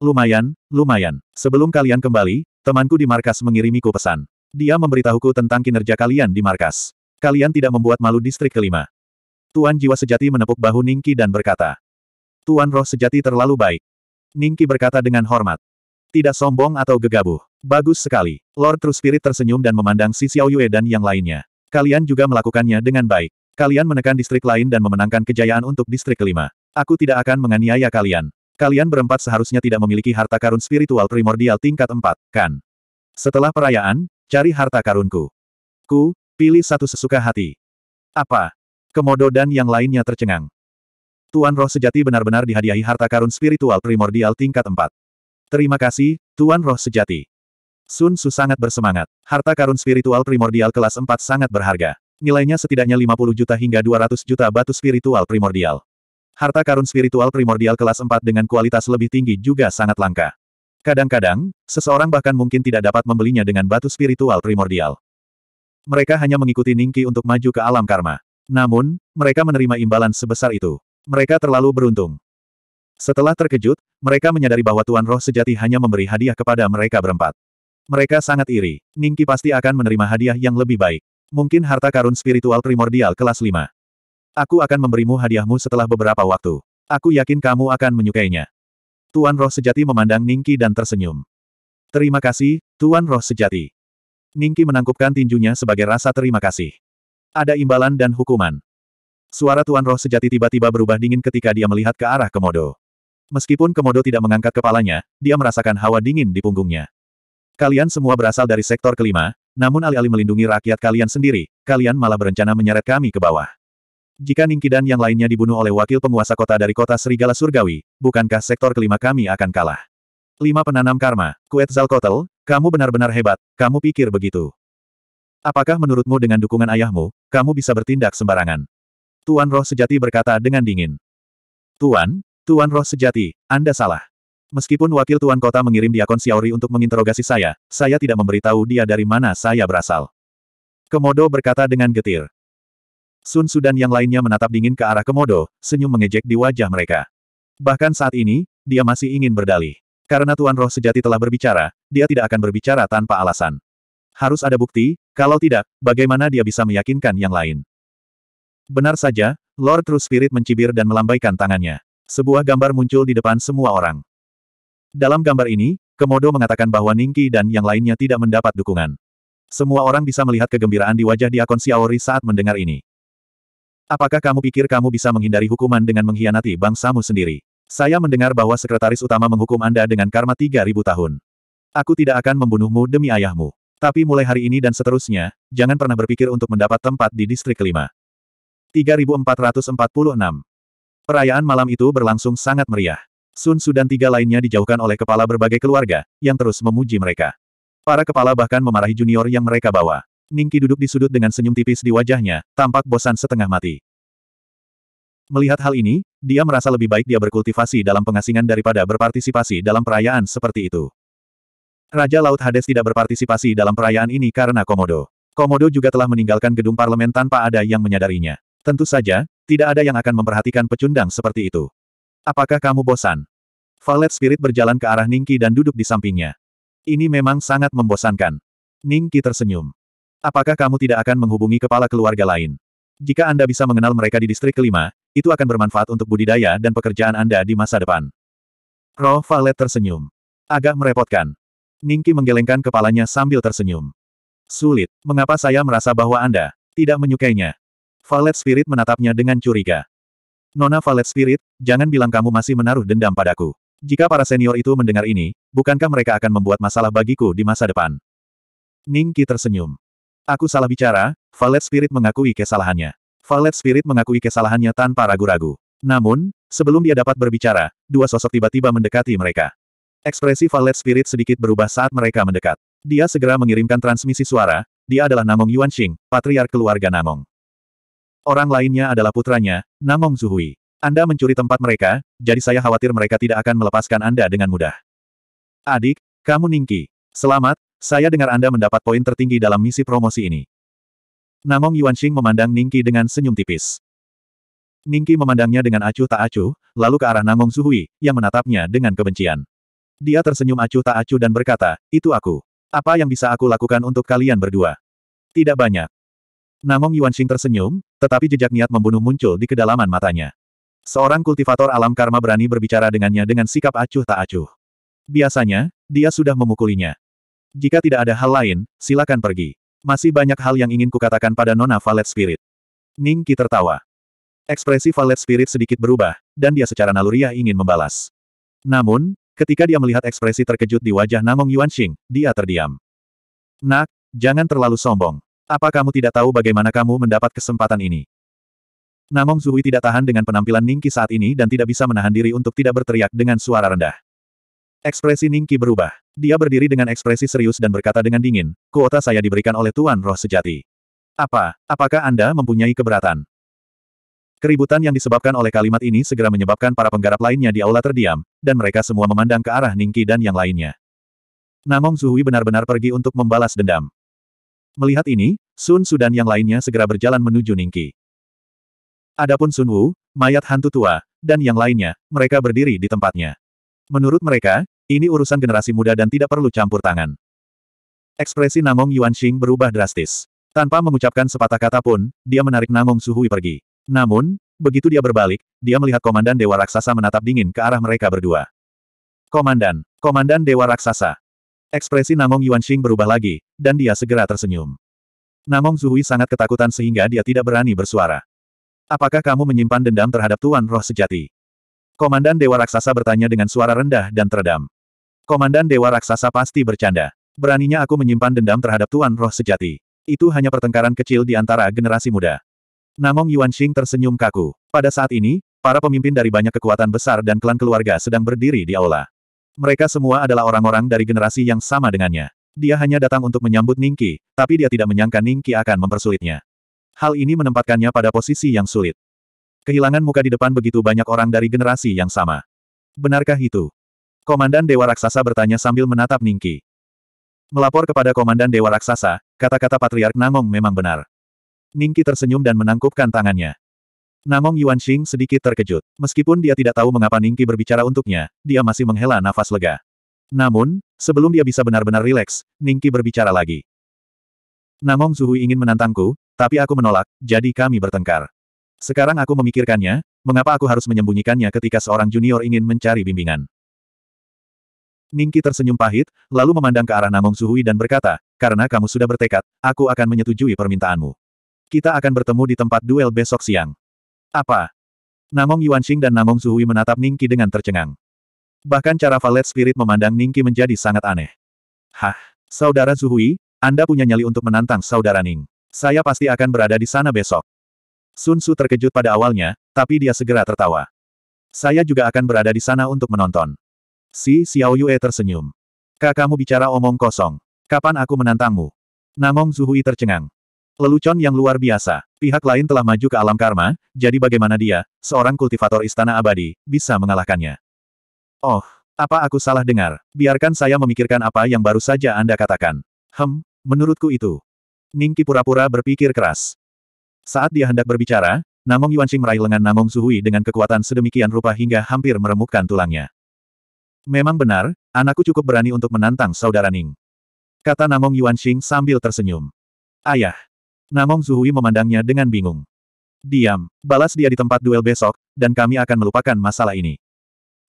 Lumayan, lumayan. Sebelum kalian kembali, temanku di markas mengirimiku pesan. Dia memberitahuku tentang kinerja kalian di markas. Kalian tidak membuat malu distrik kelima. Tuan jiwa sejati menepuk bahu Ningki dan berkata. Tuan roh sejati terlalu baik. Ningki berkata dengan hormat. Tidak sombong atau gegabah. Bagus sekali. Lord True Spirit tersenyum dan memandang si Xiao Yue dan yang lainnya. Kalian juga melakukannya dengan baik. Kalian menekan distrik lain dan memenangkan kejayaan untuk distrik kelima. Aku tidak akan menganiaya kalian. Kalian berempat seharusnya tidak memiliki harta karun spiritual primordial tingkat empat, kan? Setelah perayaan, cari harta karunku. Ku, pilih satu sesuka hati. Apa? Komodo dan yang lainnya tercengang. Tuan Roh Sejati benar-benar dihadiahi harta karun spiritual primordial tingkat empat. Terima kasih, Tuan Roh Sejati. Sun su sangat bersemangat. Harta karun spiritual primordial kelas 4 sangat berharga. Nilainya setidaknya 50 juta hingga 200 juta batu spiritual primordial. Harta karun spiritual primordial kelas 4 dengan kualitas lebih tinggi juga sangat langka. Kadang-kadang, seseorang bahkan mungkin tidak dapat membelinya dengan batu spiritual primordial. Mereka hanya mengikuti Ningki untuk maju ke alam karma. Namun, mereka menerima imbalan sebesar itu. Mereka terlalu beruntung. Setelah terkejut, mereka menyadari bahwa Tuan Roh sejati hanya memberi hadiah kepada mereka berempat. Mereka sangat iri. Ningki pasti akan menerima hadiah yang lebih baik. Mungkin harta karun spiritual primordial kelas 5. Aku akan memberimu hadiahmu setelah beberapa waktu. Aku yakin kamu akan menyukainya. Tuan Roh Sejati memandang Ningki dan tersenyum. Terima kasih, Tuan Roh Sejati. Ningki menangkupkan tinjunya sebagai rasa terima kasih. Ada imbalan dan hukuman. Suara Tuan Roh Sejati tiba-tiba berubah dingin ketika dia melihat ke arah Komodo. Meskipun Komodo tidak mengangkat kepalanya, dia merasakan hawa dingin di punggungnya. Kalian semua berasal dari sektor kelima, namun alih-alih melindungi rakyat kalian sendiri, kalian malah berencana menyeret kami ke bawah. Jika Ningki dan yang lainnya dibunuh oleh wakil penguasa kota dari kota Serigala Surgawi, bukankah sektor kelima kami akan kalah? Lima penanam karma, Kotel, kamu benar-benar hebat, kamu pikir begitu. Apakah menurutmu dengan dukungan ayahmu, kamu bisa bertindak sembarangan? Tuan Roh Sejati berkata dengan dingin. Tuan, Tuan Roh Sejati, Anda salah. Meskipun wakil tuan kota mengirim Diakon Xiaori untuk menginterogasi saya, saya tidak memberitahu dia dari mana saya berasal. Komodo berkata dengan getir. Sun Sudan yang lainnya menatap dingin ke arah Komodo, senyum mengejek di wajah mereka. Bahkan saat ini, dia masih ingin berdalih. Karena Tuan Roh Sejati telah berbicara, dia tidak akan berbicara tanpa alasan. Harus ada bukti, kalau tidak, bagaimana dia bisa meyakinkan yang lain? Benar saja, Lord True Spirit mencibir dan melambaikan tangannya. Sebuah gambar muncul di depan semua orang. Dalam gambar ini, Komodo mengatakan bahwa Ningki dan yang lainnya tidak mendapat dukungan. Semua orang bisa melihat kegembiraan di wajah Diakon Xiaori saat mendengar ini. Apakah kamu pikir kamu bisa menghindari hukuman dengan mengkhianati bangsamu sendiri? Saya mendengar bahwa sekretaris utama menghukum Anda dengan karma 3000 tahun. Aku tidak akan membunuhmu demi ayahmu. Tapi mulai hari ini dan seterusnya, jangan pernah berpikir untuk mendapat tempat di distrik kelima. 3446 Perayaan malam itu berlangsung sangat meriah. Sun Su dan tiga lainnya dijauhkan oleh kepala berbagai keluarga, yang terus memuji mereka. Para kepala bahkan memarahi junior yang mereka bawa. Ningki duduk di sudut dengan senyum tipis di wajahnya, tampak bosan setengah mati. Melihat hal ini, dia merasa lebih baik dia berkultivasi dalam pengasingan daripada berpartisipasi dalam perayaan seperti itu. Raja Laut Hades tidak berpartisipasi dalam perayaan ini karena Komodo. Komodo juga telah meninggalkan gedung parlemen tanpa ada yang menyadarinya. Tentu saja, tidak ada yang akan memperhatikan pecundang seperti itu. Apakah kamu bosan? Valet Spirit berjalan ke arah Ningki dan duduk di sampingnya. Ini memang sangat membosankan. Ningki tersenyum. Apakah kamu tidak akan menghubungi kepala keluarga lain? Jika Anda bisa mengenal mereka di distrik kelima, itu akan bermanfaat untuk budidaya dan pekerjaan Anda di masa depan. Roh Valet tersenyum. Agak merepotkan. Ningki menggelengkan kepalanya sambil tersenyum. Sulit, mengapa saya merasa bahwa Anda tidak menyukainya? Valet Spirit menatapnya dengan curiga. Nona Valet Spirit, jangan bilang kamu masih menaruh dendam padaku. Jika para senior itu mendengar ini, bukankah mereka akan membuat masalah bagiku di masa depan? Ning Qi tersenyum. Aku salah bicara, Valet Spirit mengakui kesalahannya. Valet Spirit mengakui kesalahannya tanpa ragu-ragu. Namun, sebelum dia dapat berbicara, dua sosok tiba-tiba mendekati mereka. Ekspresi Valet Spirit sedikit berubah saat mereka mendekat. Dia segera mengirimkan transmisi suara, dia adalah Namong Yuanxing, patriark keluarga Namong. Orang lainnya adalah putranya, Namong Zuhui. Anda mencuri tempat mereka, jadi saya khawatir mereka tidak akan melepaskan Anda dengan mudah. Adik, kamu Ningki. Selamat, saya dengar Anda mendapat poin tertinggi dalam misi promosi ini. Namong Yuanxing memandang Ningki dengan senyum tipis. Ningki memandangnya dengan acuh tak acuh, lalu ke arah Namong Zuhui, yang menatapnya dengan kebencian. Dia tersenyum acuh tak acuh dan berkata, itu aku. Apa yang bisa aku lakukan untuk kalian berdua? Tidak banyak. Namong Yuanxing tersenyum, tetapi jejak niat membunuh muncul di kedalaman matanya. Seorang kultivator alam karma berani berbicara dengannya dengan sikap acuh tak acuh. Biasanya, dia sudah memukulinya. Jika tidak ada hal lain, silakan pergi. Masih banyak hal yang ingin kukatakan pada Nona Valet Spirit. Ning Qi tertawa. Ekspresi Valet Spirit sedikit berubah, dan dia secara naluriah ingin membalas. Namun, ketika dia melihat ekspresi terkejut di wajah Namong Yuanxing, dia terdiam. Nak, jangan terlalu sombong. Apa kamu tidak tahu bagaimana kamu mendapat kesempatan ini? Namong Zui tidak tahan dengan penampilan Ningki saat ini dan tidak bisa menahan diri untuk tidak berteriak dengan suara rendah. Ekspresi Ningki berubah. Dia berdiri dengan ekspresi serius dan berkata dengan dingin, kuota saya diberikan oleh Tuan Roh Sejati. Apa, apakah Anda mempunyai keberatan? Keributan yang disebabkan oleh kalimat ini segera menyebabkan para penggarap lainnya di aula terdiam, dan mereka semua memandang ke arah Ningki dan yang lainnya. Namong Zuhui benar-benar pergi untuk membalas dendam. Melihat ini, Sun Su dan yang lainnya segera berjalan menuju Ningki. Adapun Sun Wu, mayat hantu tua, dan yang lainnya, mereka berdiri di tempatnya. Menurut mereka, ini urusan generasi muda dan tidak perlu campur tangan. Ekspresi Namong Yuanxing berubah drastis. Tanpa mengucapkan sepatah kata pun, dia menarik Namong Suhui pergi. Namun, begitu dia berbalik, dia melihat Komandan Dewa Raksasa menatap dingin ke arah mereka berdua. Komandan, Komandan Dewa Raksasa, Ekspresi Namong Yuanxing berubah lagi, dan dia segera tersenyum. Namong Zuhui sangat ketakutan sehingga dia tidak berani bersuara. Apakah kamu menyimpan dendam terhadap Tuan Roh Sejati? Komandan Dewa Raksasa bertanya dengan suara rendah dan teredam. Komandan Dewa Raksasa pasti bercanda. Beraninya aku menyimpan dendam terhadap Tuan Roh Sejati. Itu hanya pertengkaran kecil di antara generasi muda. Namong Yuanxing tersenyum kaku. Pada saat ini, para pemimpin dari banyak kekuatan besar dan klan keluarga sedang berdiri di aula. Mereka semua adalah orang-orang dari generasi yang sama dengannya. Dia hanya datang untuk menyambut Ningki, tapi dia tidak menyangka Ningki akan mempersulitnya. Hal ini menempatkannya pada posisi yang sulit. Kehilangan muka di depan begitu banyak orang dari generasi yang sama. Benarkah itu? Komandan Dewa Raksasa bertanya sambil menatap Ningki. Melapor kepada Komandan Dewa Raksasa, kata-kata Patriark Nangong memang benar. Ningki tersenyum dan menangkupkan tangannya. Namong Yuanxing sedikit terkejut. Meskipun dia tidak tahu mengapa Ningki berbicara untuknya, dia masih menghela nafas lega. Namun, sebelum dia bisa benar-benar rileks, Ningki berbicara lagi. Namong Zuhui ingin menantangku, tapi aku menolak, jadi kami bertengkar. Sekarang aku memikirkannya, mengapa aku harus menyembunyikannya ketika seorang junior ingin mencari bimbingan. Ningki tersenyum pahit, lalu memandang ke arah Namong Zuhui dan berkata, karena kamu sudah bertekad, aku akan menyetujui permintaanmu. Kita akan bertemu di tempat duel besok siang. Apa? Namong Yuanxing dan Namong Zuhui menatap Ningki dengan tercengang. Bahkan cara Valet Spirit memandang Ningki menjadi sangat aneh. Hah, Saudara Zuhui, Anda punya nyali untuk menantang Saudara Ning. Saya pasti akan berada di sana besok. Sun Tzu terkejut pada awalnya, tapi dia segera tertawa. Saya juga akan berada di sana untuk menonton. Si Xiao Yue tersenyum. Kakakmu bicara omong kosong. Kapan aku menantangmu? Namong Zuhui tercengang. Lelucon yang luar biasa. Pihak lain telah maju ke alam karma, jadi bagaimana dia, seorang kultivator istana abadi, bisa mengalahkannya? Oh, apa aku salah dengar? Biarkan saya memikirkan apa yang baru saja Anda katakan. Hem, menurutku itu. Ningki pura-pura berpikir keras. Saat dia hendak berbicara, Namong Yuanxing meraih lengan Namong Suhui dengan kekuatan sedemikian rupa hingga hampir meremukkan tulangnya. Memang benar, anakku cukup berani untuk menantang saudara Ning. Kata Namong Yuanxing sambil tersenyum. Ayah, Namong Zuhui memandangnya dengan bingung. Diam, balas dia di tempat duel besok, dan kami akan melupakan masalah ini.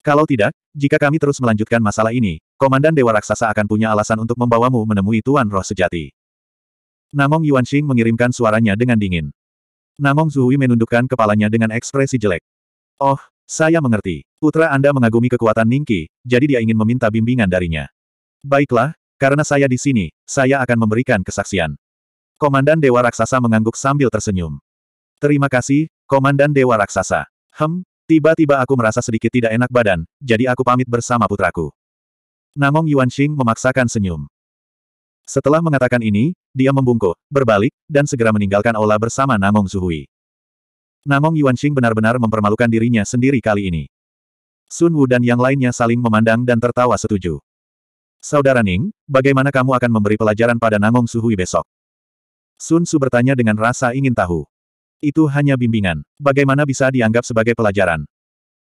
Kalau tidak, jika kami terus melanjutkan masalah ini, Komandan Dewa Raksasa akan punya alasan untuk membawamu menemui Tuan Roh Sejati. Namong Yuan Yuanxing mengirimkan suaranya dengan dingin. Namong Zuhui menundukkan kepalanya dengan ekspresi jelek. Oh, saya mengerti. Putra Anda mengagumi kekuatan Ningki, jadi dia ingin meminta bimbingan darinya. Baiklah, karena saya di sini, saya akan memberikan kesaksian. Komandan Dewa Raksasa mengangguk sambil tersenyum. Terima kasih, Komandan Dewa Raksasa. Hem, tiba-tiba aku merasa sedikit tidak enak badan, jadi aku pamit bersama putraku. Namong Yuanxing memaksakan senyum. Setelah mengatakan ini, dia membungkuk, berbalik, dan segera meninggalkan aula bersama Namong Zuhui. Namong Yuanxing benar-benar mempermalukan dirinya sendiri kali ini. Sun Wu dan yang lainnya saling memandang dan tertawa setuju. Saudara Ning, bagaimana kamu akan memberi pelajaran pada Namong Suhui besok? Sun Su bertanya dengan rasa ingin tahu. Itu hanya bimbingan. Bagaimana bisa dianggap sebagai pelajaran?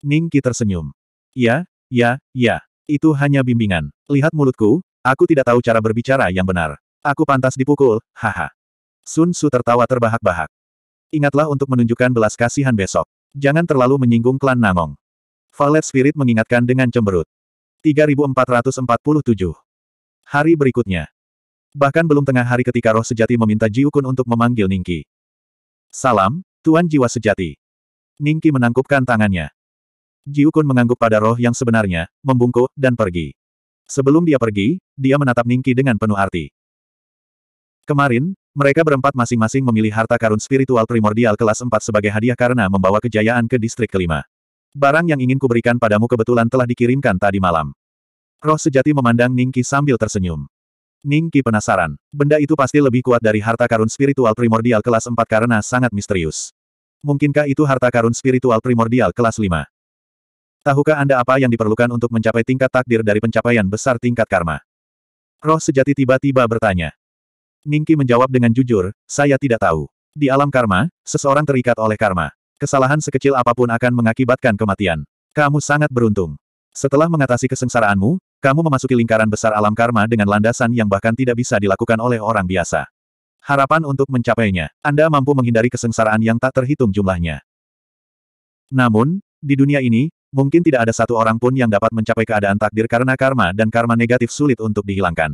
Ning Qi tersenyum. Ya, ya, ya. Itu hanya bimbingan. Lihat mulutku, aku tidak tahu cara berbicara yang benar. Aku pantas dipukul, haha. Sun Su tertawa terbahak-bahak. Ingatlah untuk menunjukkan belas kasihan besok. Jangan terlalu menyinggung klan Namong. Valet Spirit mengingatkan dengan cemberut. 3447 Hari berikutnya, Bahkan belum tengah hari ketika roh sejati meminta Jiukun untuk memanggil Ningki. Salam, Tuan Jiwa Sejati. Ningki menangkupkan tangannya. Jiukun mengangguk pada roh yang sebenarnya, membungkuk, dan pergi. Sebelum dia pergi, dia menatap Ningki dengan penuh arti. Kemarin, mereka berempat masing-masing memilih harta karun spiritual primordial kelas 4 sebagai hadiah karena membawa kejayaan ke distrik kelima. Barang yang ingin kuberikan padamu kebetulan telah dikirimkan tadi malam. Roh sejati memandang Ningki sambil tersenyum. Ning Qi penasaran. Benda itu pasti lebih kuat dari harta karun spiritual primordial kelas 4 karena sangat misterius. Mungkinkah itu harta karun spiritual primordial kelas 5? Tahukah Anda apa yang diperlukan untuk mencapai tingkat takdir dari pencapaian besar tingkat karma? Roh sejati tiba-tiba bertanya. Ningki menjawab dengan jujur, saya tidak tahu. Di alam karma, seseorang terikat oleh karma. Kesalahan sekecil apapun akan mengakibatkan kematian. Kamu sangat beruntung. Setelah mengatasi kesengsaraanmu, kamu memasuki lingkaran besar alam karma dengan landasan yang bahkan tidak bisa dilakukan oleh orang biasa. Harapan untuk mencapainya, Anda mampu menghindari kesengsaraan yang tak terhitung jumlahnya. Namun, di dunia ini, mungkin tidak ada satu orang pun yang dapat mencapai keadaan takdir karena karma dan karma negatif sulit untuk dihilangkan.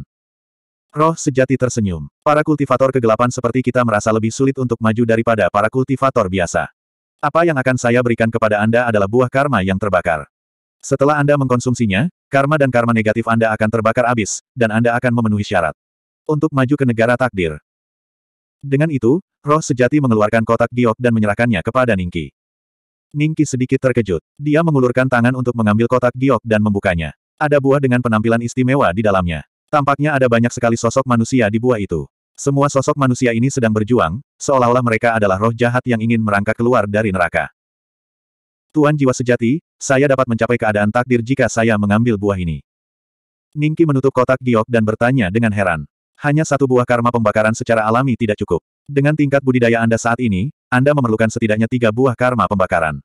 Roh sejati tersenyum. Para kultivator kegelapan seperti kita merasa lebih sulit untuk maju daripada para kultivator biasa. Apa yang akan saya berikan kepada Anda adalah buah karma yang terbakar. Setelah Anda mengkonsumsinya, Karma dan karma negatif Anda akan terbakar abis, dan Anda akan memenuhi syarat. Untuk maju ke negara takdir. Dengan itu, roh sejati mengeluarkan kotak giok dan menyerahkannya kepada Ningki. Ningki sedikit terkejut. Dia mengulurkan tangan untuk mengambil kotak giok dan membukanya. Ada buah dengan penampilan istimewa di dalamnya. Tampaknya ada banyak sekali sosok manusia di buah itu. Semua sosok manusia ini sedang berjuang, seolah-olah mereka adalah roh jahat yang ingin merangkak keluar dari neraka. Tuan jiwa sejati, saya dapat mencapai keadaan takdir jika saya mengambil buah ini. Ningki menutup kotak giok dan bertanya dengan heran. Hanya satu buah karma pembakaran secara alami tidak cukup. Dengan tingkat budidaya Anda saat ini, Anda memerlukan setidaknya tiga buah karma pembakaran.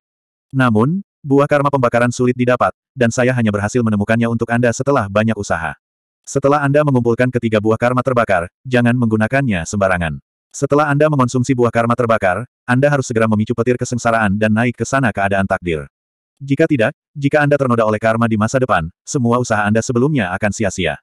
Namun, buah karma pembakaran sulit didapat, dan saya hanya berhasil menemukannya untuk Anda setelah banyak usaha. Setelah Anda mengumpulkan ketiga buah karma terbakar, jangan menggunakannya sembarangan. Setelah Anda mengonsumsi buah karma terbakar, Anda harus segera memicu petir kesengsaraan dan naik ke sana keadaan takdir. Jika tidak, jika Anda ternoda oleh karma di masa depan, semua usaha Anda sebelumnya akan sia-sia.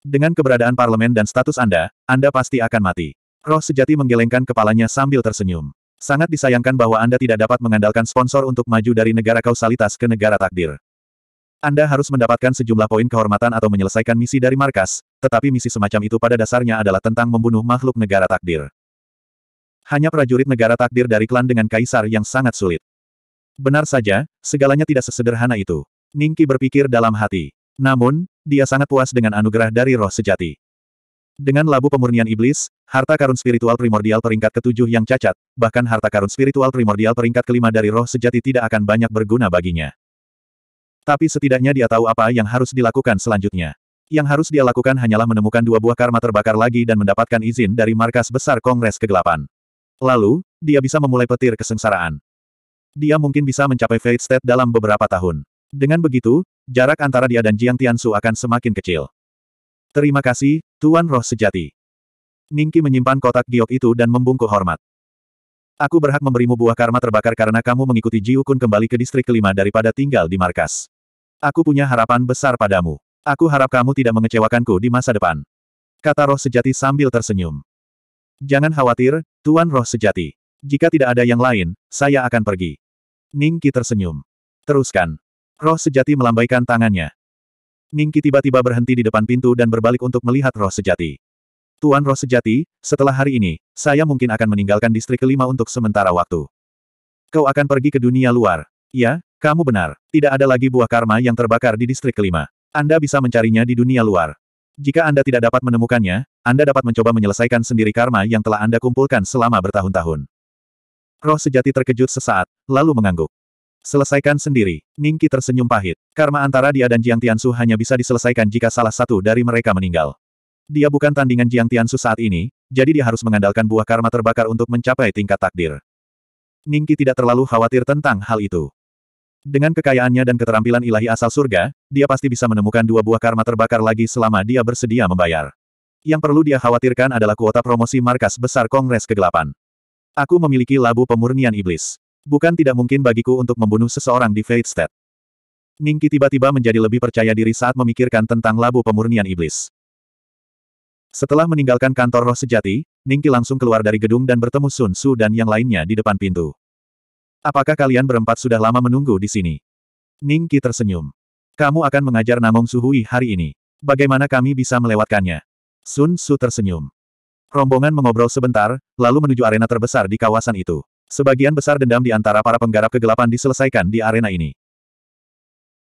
Dengan keberadaan parlemen dan status Anda, Anda pasti akan mati. Roh sejati menggelengkan kepalanya sambil tersenyum. Sangat disayangkan bahwa Anda tidak dapat mengandalkan sponsor untuk maju dari negara kausalitas ke negara takdir. Anda harus mendapatkan sejumlah poin kehormatan atau menyelesaikan misi dari markas, tetapi misi semacam itu pada dasarnya adalah tentang membunuh makhluk negara takdir. Hanya prajurit negara takdir dari klan dengan kaisar yang sangat sulit. Benar saja, segalanya tidak sesederhana itu. Ningki berpikir dalam hati. Namun, dia sangat puas dengan anugerah dari roh sejati. Dengan labu pemurnian iblis, harta karun spiritual primordial peringkat ketujuh yang cacat, bahkan harta karun spiritual primordial peringkat kelima dari roh sejati tidak akan banyak berguna baginya. Tapi setidaknya dia tahu apa yang harus dilakukan selanjutnya. Yang harus dia lakukan hanyalah menemukan dua buah karma terbakar lagi dan mendapatkan izin dari markas besar Kongres Kegelapan. Lalu, dia bisa memulai petir kesengsaraan. Dia mungkin bisa mencapai Fate State dalam beberapa tahun. Dengan begitu, jarak antara dia dan Jiang Tiansu akan semakin kecil. Terima kasih, Tuan Roh Sejati. Ningki menyimpan kotak giok itu dan membungkuk hormat. Aku berhak memberimu buah karma terbakar karena kamu mengikuti Jiukun kembali ke distrik kelima daripada tinggal di markas. Aku punya harapan besar padamu. Aku harap kamu tidak mengecewakanku di masa depan. Kata roh sejati sambil tersenyum. Jangan khawatir, Tuan roh sejati. Jika tidak ada yang lain, saya akan pergi. Ningki tersenyum. Teruskan. Roh sejati melambaikan tangannya. Ningki tiba-tiba berhenti di depan pintu dan berbalik untuk melihat roh sejati. Tuan roh sejati, setelah hari ini, saya mungkin akan meninggalkan distrik kelima untuk sementara waktu. Kau akan pergi ke dunia luar. Ya, kamu benar, tidak ada lagi buah karma yang terbakar di distrik kelima. Anda bisa mencarinya di dunia luar. Jika Anda tidak dapat menemukannya, Anda dapat mencoba menyelesaikan sendiri karma yang telah Anda kumpulkan selama bertahun-tahun. Roh sejati terkejut sesaat, lalu mengangguk. Selesaikan sendiri. Ningki tersenyum pahit. Karma antara dia dan Jiang Tiansu hanya bisa diselesaikan jika salah satu dari mereka meninggal. Dia bukan tandingan Jiang Tiansu saat ini, jadi dia harus mengandalkan buah karma terbakar untuk mencapai tingkat takdir. Ningki tidak terlalu khawatir tentang hal itu. Dengan kekayaannya dan keterampilan ilahi asal surga, dia pasti bisa menemukan dua buah karma terbakar lagi selama dia bersedia membayar. Yang perlu dia khawatirkan adalah kuota promosi markas besar Kongres Kegelapan. Aku memiliki labu pemurnian iblis. Bukan tidak mungkin bagiku untuk membunuh seseorang di Fate Ningki tiba-tiba menjadi lebih percaya diri saat memikirkan tentang labu pemurnian iblis. Setelah meninggalkan kantor roh sejati, Ningki langsung keluar dari gedung dan bertemu Sun Su dan yang lainnya di depan pintu. Apakah kalian berempat sudah lama menunggu di sini? Ning Qi tersenyum. Kamu akan mengajar Namong Suhui hari ini. Bagaimana kami bisa melewatkannya? Sun Su tersenyum. Rombongan mengobrol sebentar, lalu menuju arena terbesar di kawasan itu. Sebagian besar dendam di antara para penggarap kegelapan diselesaikan di arena ini.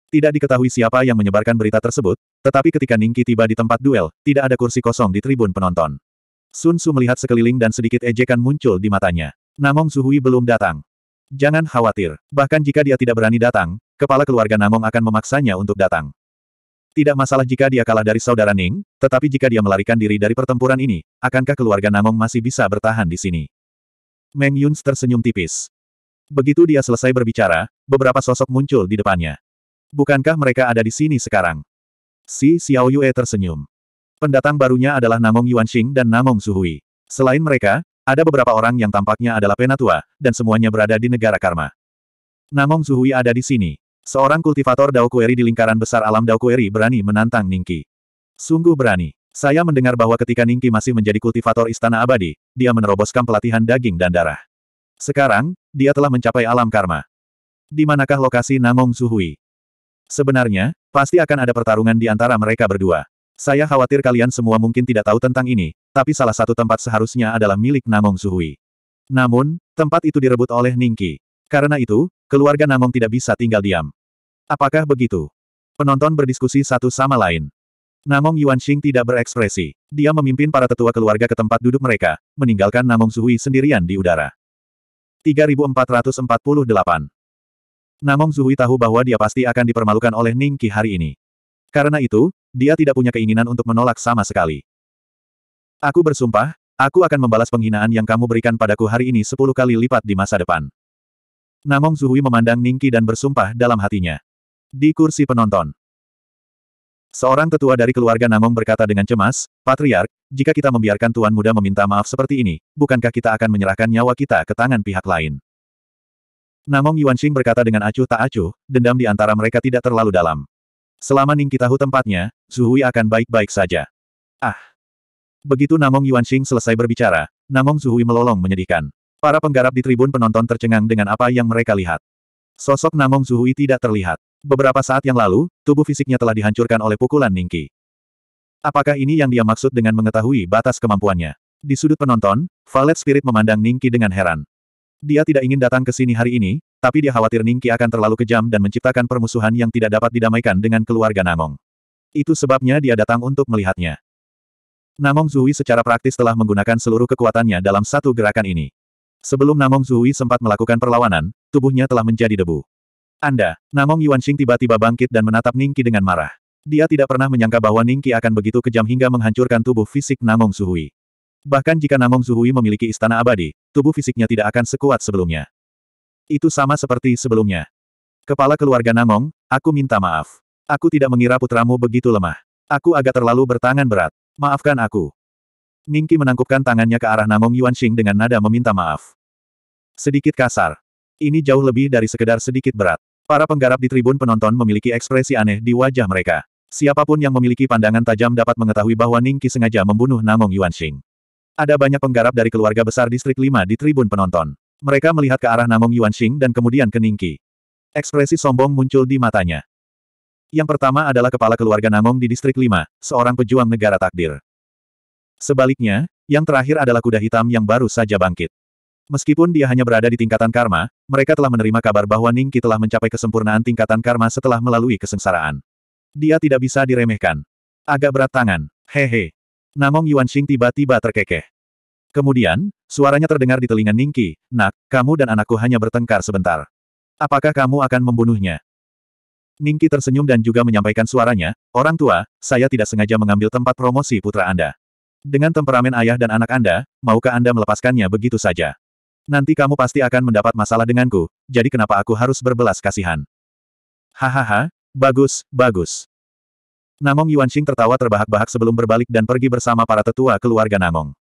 Tidak diketahui siapa yang menyebarkan berita tersebut, tetapi ketika Ningki tiba di tempat duel, tidak ada kursi kosong di tribun penonton. Sun Su melihat sekeliling dan sedikit ejekan muncul di matanya. Namong Suhui belum datang. Jangan khawatir, bahkan jika dia tidak berani datang, kepala keluarga Namong akan memaksanya untuk datang. Tidak masalah jika dia kalah dari saudara Ning, tetapi jika dia melarikan diri dari pertempuran ini, akankah keluarga Namong masih bisa bertahan di sini? Meng Yun tersenyum tipis. Begitu dia selesai berbicara, beberapa sosok muncul di depannya. Bukankah mereka ada di sini sekarang? Si Xiao Yue tersenyum. Pendatang barunya adalah Namong Yuanxing dan Namong Suhui. Selain mereka, ada beberapa orang yang tampaknya adalah penatua, dan semuanya berada di negara karma. Namong Zuhui ada di sini. Seorang kultivator Daokueri di lingkaran besar alam Daokueri berani menantang Ningki. Sungguh berani. Saya mendengar bahwa ketika Ningki masih menjadi kultivator istana abadi, dia meneroboskan pelatihan daging dan darah. Sekarang, dia telah mencapai alam karma. Di manakah lokasi Namong Zuhui? Sebenarnya, pasti akan ada pertarungan di antara mereka berdua. Saya khawatir kalian semua mungkin tidak tahu tentang ini, tapi salah satu tempat seharusnya adalah milik Namong Suhui. Namun, tempat itu direbut oleh Ningki. Karena itu, keluarga Namong tidak bisa tinggal diam. Apakah begitu? Penonton berdiskusi satu sama lain. Namong Yuanxing tidak berekspresi. Dia memimpin para tetua keluarga ke tempat duduk mereka, meninggalkan Namong Suhui sendirian di udara. 3448 Namong Zuhui tahu bahwa dia pasti akan dipermalukan oleh Ningki hari ini. Karena itu, dia tidak punya keinginan untuk menolak sama sekali. Aku bersumpah, aku akan membalas penghinaan yang kamu berikan padaku hari ini sepuluh kali lipat di masa depan. Namong Zuhui memandang Ningki dan bersumpah dalam hatinya. Di kursi penonton. Seorang tetua dari keluarga Namong berkata dengan cemas, Patriark, jika kita membiarkan Tuan Muda meminta maaf seperti ini, bukankah kita akan menyerahkan nyawa kita ke tangan pihak lain? Namong Yuanxing berkata dengan acuh tak acuh, dendam di antara mereka tidak terlalu dalam. Selama Ning tahu tempatnya, Zuhui akan baik-baik saja. Ah! Begitu Namong Yuanxing selesai berbicara, Namong Zuhui melolong menyedihkan. Para penggarap di tribun penonton tercengang dengan apa yang mereka lihat. Sosok Namong Zuhui tidak terlihat. Beberapa saat yang lalu, tubuh fisiknya telah dihancurkan oleh pukulan Ningki. Apakah ini yang dia maksud dengan mengetahui batas kemampuannya? Di sudut penonton, Valet Spirit memandang Ningki dengan heran. Dia tidak ingin datang ke sini hari ini, tapi dia khawatir Ningki akan terlalu kejam dan menciptakan permusuhan yang tidak dapat didamaikan dengan keluarga Namong. Itu sebabnya dia datang untuk melihatnya. Namong Zui secara praktis telah menggunakan seluruh kekuatannya dalam satu gerakan ini. Sebelum Namong Zui sempat melakukan perlawanan, tubuhnya telah menjadi debu. Anda, Namong Yuanxing tiba-tiba bangkit dan menatap Ningki dengan marah. Dia tidak pernah menyangka bahwa Ningki akan begitu kejam hingga menghancurkan tubuh fisik Namong Zuhui. Bahkan jika Namong Zuhui memiliki istana abadi, tubuh fisiknya tidak akan sekuat sebelumnya. Itu sama seperti sebelumnya. Kepala keluarga Namong, aku minta maaf. Aku tidak mengira putramu begitu lemah. Aku agak terlalu bertangan berat. Maafkan aku. Ningki menangkupkan tangannya ke arah Nangong Yuanxing dengan nada meminta maaf. Sedikit kasar. Ini jauh lebih dari sekedar sedikit berat. Para penggarap di tribun penonton memiliki ekspresi aneh di wajah mereka. Siapapun yang memiliki pandangan tajam dapat mengetahui bahwa Ningki sengaja membunuh Nangong Yuanxing. Ada banyak penggarap dari keluarga besar Distrik 5 di tribun penonton. Mereka melihat ke arah Namong Yuanxing dan kemudian ke Ningqi. Ekspresi sombong muncul di matanya. Yang pertama adalah kepala keluarga Namong di Distrik 5, seorang pejuang negara takdir. Sebaliknya, yang terakhir adalah kuda hitam yang baru saja bangkit. Meskipun dia hanya berada di tingkatan karma, mereka telah menerima kabar bahwa Ningqi telah mencapai kesempurnaan tingkatan karma setelah melalui kesengsaraan. Dia tidak bisa diremehkan. Agak berat tangan. Hehe. Namong Yuanxing tiba-tiba terkekeh. Kemudian, suaranya terdengar di telinga Ningki, Nak, kamu dan anakku hanya bertengkar sebentar. Apakah kamu akan membunuhnya? Ningki tersenyum dan juga menyampaikan suaranya, Orang tua, saya tidak sengaja mengambil tempat promosi putra Anda. Dengan temperamen ayah dan anak Anda, maukah Anda melepaskannya begitu saja? Nanti kamu pasti akan mendapat masalah denganku, jadi kenapa aku harus berbelas kasihan? Hahaha, bagus, bagus. Namong Yuanxing tertawa terbahak-bahak sebelum berbalik dan pergi bersama para tetua keluarga Namong.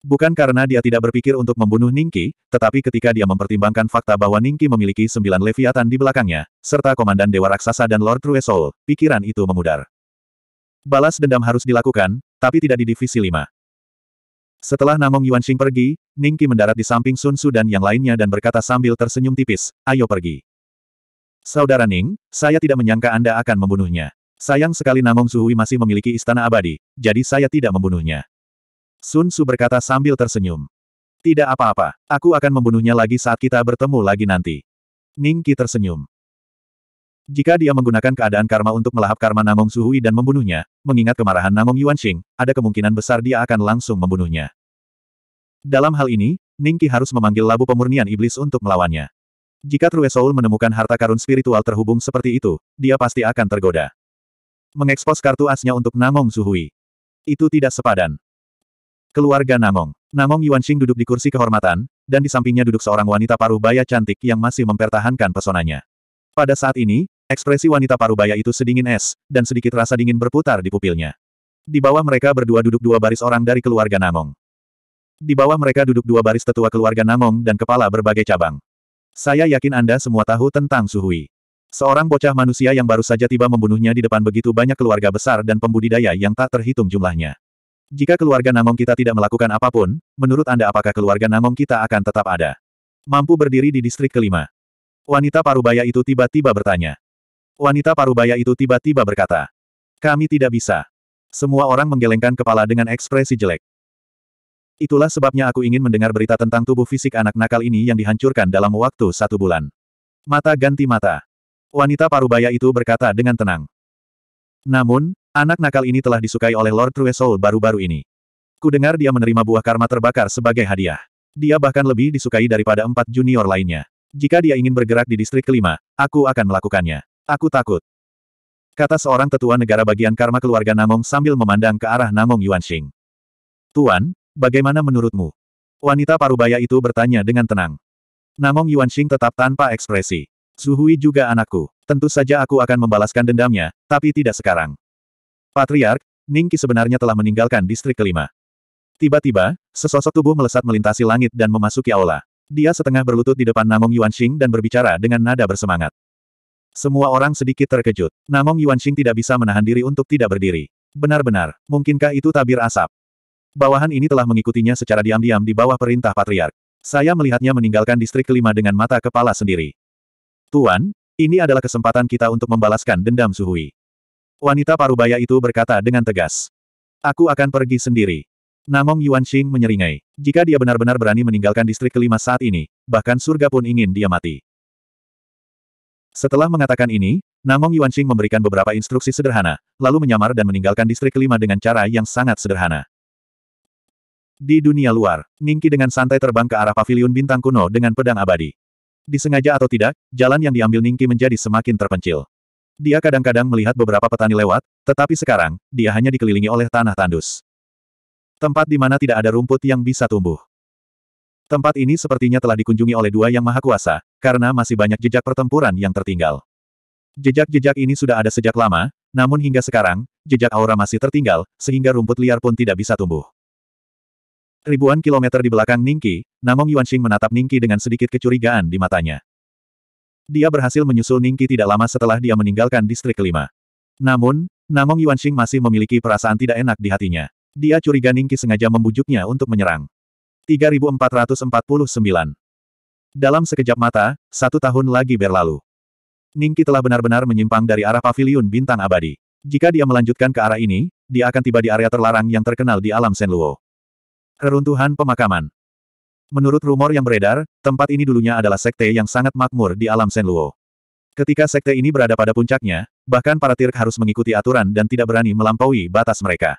Bukan karena dia tidak berpikir untuk membunuh Ningki, tetapi ketika dia mempertimbangkan fakta bahwa Ningki memiliki sembilan leviatan di belakangnya, serta komandan Dewa Raksasa dan Lord True Soul, pikiran itu memudar. Balas dendam harus dilakukan, tapi tidak di Divisi 5. Setelah Namong Yuanxing pergi, Ningki mendarat di samping Sun Su dan yang lainnya dan berkata sambil tersenyum tipis, ayo pergi. Saudara Ning, saya tidak menyangka Anda akan membunuhnya. Sayang sekali Namong Suhui masih memiliki istana abadi, jadi saya tidak membunuhnya. Sun Su berkata sambil tersenyum. Tidak apa-apa, aku akan membunuhnya lagi saat kita bertemu lagi nanti. Ning Qi tersenyum. Jika dia menggunakan keadaan karma untuk melahap karma Nangong Suhui dan membunuhnya, mengingat kemarahan Nangong Yuanxing, ada kemungkinan besar dia akan langsung membunuhnya. Dalam hal ini, Ning Qi harus memanggil labu pemurnian iblis untuk melawannya. Jika True Soul menemukan harta karun spiritual terhubung seperti itu, dia pasti akan tergoda. Mengekspos kartu asnya untuk Nangong Suhui. Itu tidak sepadan. Keluarga Namong. Namong Yuanxing duduk di kursi kehormatan, dan di sampingnya duduk seorang wanita paruh baya cantik yang masih mempertahankan pesonanya. Pada saat ini, ekspresi wanita paruh baya itu sedingin es, dan sedikit rasa dingin berputar di pupilnya. Di bawah mereka berdua duduk dua baris orang dari keluarga Namong. Di bawah mereka duduk dua baris tetua keluarga Namong dan kepala berbagai cabang. Saya yakin Anda semua tahu tentang Suhui. Seorang bocah manusia yang baru saja tiba membunuhnya di depan begitu banyak keluarga besar dan pembudidaya yang tak terhitung jumlahnya. Jika keluarga Namong kita tidak melakukan apapun, menurut Anda apakah keluarga Namong kita akan tetap ada? Mampu berdiri di distrik kelima. Wanita parubaya itu tiba-tiba bertanya. Wanita parubaya itu tiba-tiba berkata. Kami tidak bisa. Semua orang menggelengkan kepala dengan ekspresi jelek. Itulah sebabnya aku ingin mendengar berita tentang tubuh fisik anak nakal ini yang dihancurkan dalam waktu satu bulan. Mata ganti mata. Wanita parubaya itu berkata dengan tenang. Namun, Anak nakal ini telah disukai oleh Lord True Soul baru-baru ini. Kudengar dia menerima buah karma terbakar sebagai hadiah. Dia bahkan lebih disukai daripada empat junior lainnya. Jika dia ingin bergerak di distrik kelima, aku akan melakukannya. Aku takut. Kata seorang tetua negara bagian karma keluarga Namong sambil memandang ke arah Namong Yuanxing. Tuan, bagaimana menurutmu? Wanita parubaya itu bertanya dengan tenang. Namong Yuanxing tetap tanpa ekspresi. Zuhui juga anakku. Tentu saja aku akan membalaskan dendamnya, tapi tidak sekarang. Patriark, Ningki sebenarnya telah meninggalkan distrik kelima. Tiba-tiba, sesosok tubuh melesat melintasi langit dan memasuki aula. Dia setengah berlutut di depan Namong Yuanxing dan berbicara dengan nada bersemangat. Semua orang sedikit terkejut. Namong Yuanxing tidak bisa menahan diri untuk tidak berdiri. Benar-benar, mungkinkah itu tabir asap? Bawahan ini telah mengikutinya secara diam-diam di bawah perintah Patriark. Saya melihatnya meninggalkan distrik kelima dengan mata kepala sendiri. Tuan, ini adalah kesempatan kita untuk membalaskan dendam Suhui. Wanita parubaya itu berkata dengan tegas. Aku akan pergi sendiri. Namong Yuanxing menyeringai. Jika dia benar-benar berani meninggalkan distrik kelima saat ini, bahkan surga pun ingin dia mati. Setelah mengatakan ini, Namong Yuanxing memberikan beberapa instruksi sederhana, lalu menyamar dan meninggalkan distrik kelima dengan cara yang sangat sederhana. Di dunia luar, Ningki dengan santai terbang ke arah paviliun bintang kuno dengan pedang abadi. Disengaja atau tidak, jalan yang diambil Ningki menjadi semakin terpencil. Dia kadang-kadang melihat beberapa petani lewat, tetapi sekarang, dia hanya dikelilingi oleh tanah tandus. Tempat di mana tidak ada rumput yang bisa tumbuh. Tempat ini sepertinya telah dikunjungi oleh dua yang maha kuasa, karena masih banyak jejak pertempuran yang tertinggal. Jejak-jejak ini sudah ada sejak lama, namun hingga sekarang, jejak aura masih tertinggal, sehingga rumput liar pun tidak bisa tumbuh. Ribuan kilometer di belakang Ningki, Namong Yuanxing menatap Ningki dengan sedikit kecurigaan di matanya dia berhasil menyusul Ningki tidak lama setelah dia meninggalkan distrik kelima. Namun, Namong Yuanxing masih memiliki perasaan tidak enak di hatinya. Dia curiga Ningki sengaja membujuknya untuk menyerang. 3449 Dalam sekejap mata, satu tahun lagi berlalu. Ningki telah benar-benar menyimpang dari arah paviliun bintang abadi. Jika dia melanjutkan ke arah ini, dia akan tiba di area terlarang yang terkenal di alam Senluo. Reruntuhan pemakaman Menurut rumor yang beredar, tempat ini dulunya adalah sekte yang sangat makmur di alam Senluo. Ketika sekte ini berada pada puncaknya, bahkan para tirk harus mengikuti aturan dan tidak berani melampaui batas mereka.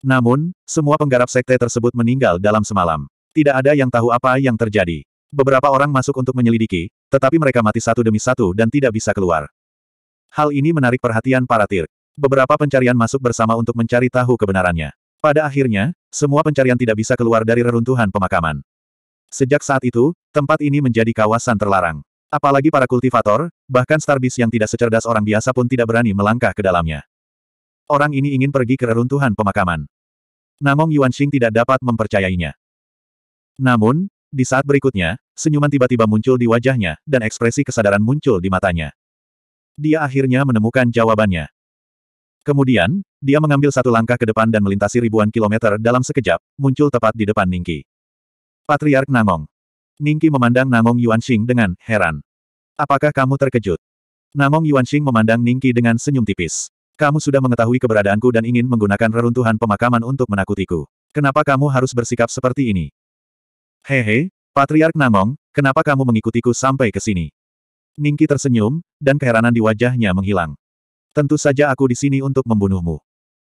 Namun, semua penggarap sekte tersebut meninggal dalam semalam. Tidak ada yang tahu apa yang terjadi. Beberapa orang masuk untuk menyelidiki, tetapi mereka mati satu demi satu dan tidak bisa keluar. Hal ini menarik perhatian para tirk. Beberapa pencarian masuk bersama untuk mencari tahu kebenarannya. Pada akhirnya, semua pencarian tidak bisa keluar dari reruntuhan pemakaman. Sejak saat itu, tempat ini menjadi kawasan terlarang. Apalagi para kultivator, bahkan Starbis yang tidak secerdas orang biasa pun tidak berani melangkah ke dalamnya. Orang ini ingin pergi ke reruntuhan pemakaman. Namong Yuanxing tidak dapat mempercayainya. Namun, di saat berikutnya, senyuman tiba-tiba muncul di wajahnya, dan ekspresi kesadaran muncul di matanya. Dia akhirnya menemukan jawabannya. Kemudian, dia mengambil satu langkah ke depan dan melintasi ribuan kilometer dalam sekejap, muncul tepat di depan Ningki. Patriark Namong, Ningki memandang Namong Yuanxing dengan heran. Apakah kamu terkejut? Namong Yuanxing memandang Ningki dengan senyum tipis. Kamu sudah mengetahui keberadaanku dan ingin menggunakan reruntuhan pemakaman untuk menakutiku. Kenapa kamu harus bersikap seperti ini? Hehe, Patriark Namong, kenapa kamu mengikutiku sampai ke sini? Ningki tersenyum, dan keheranan di wajahnya menghilang. Tentu saja aku di sini untuk membunuhmu.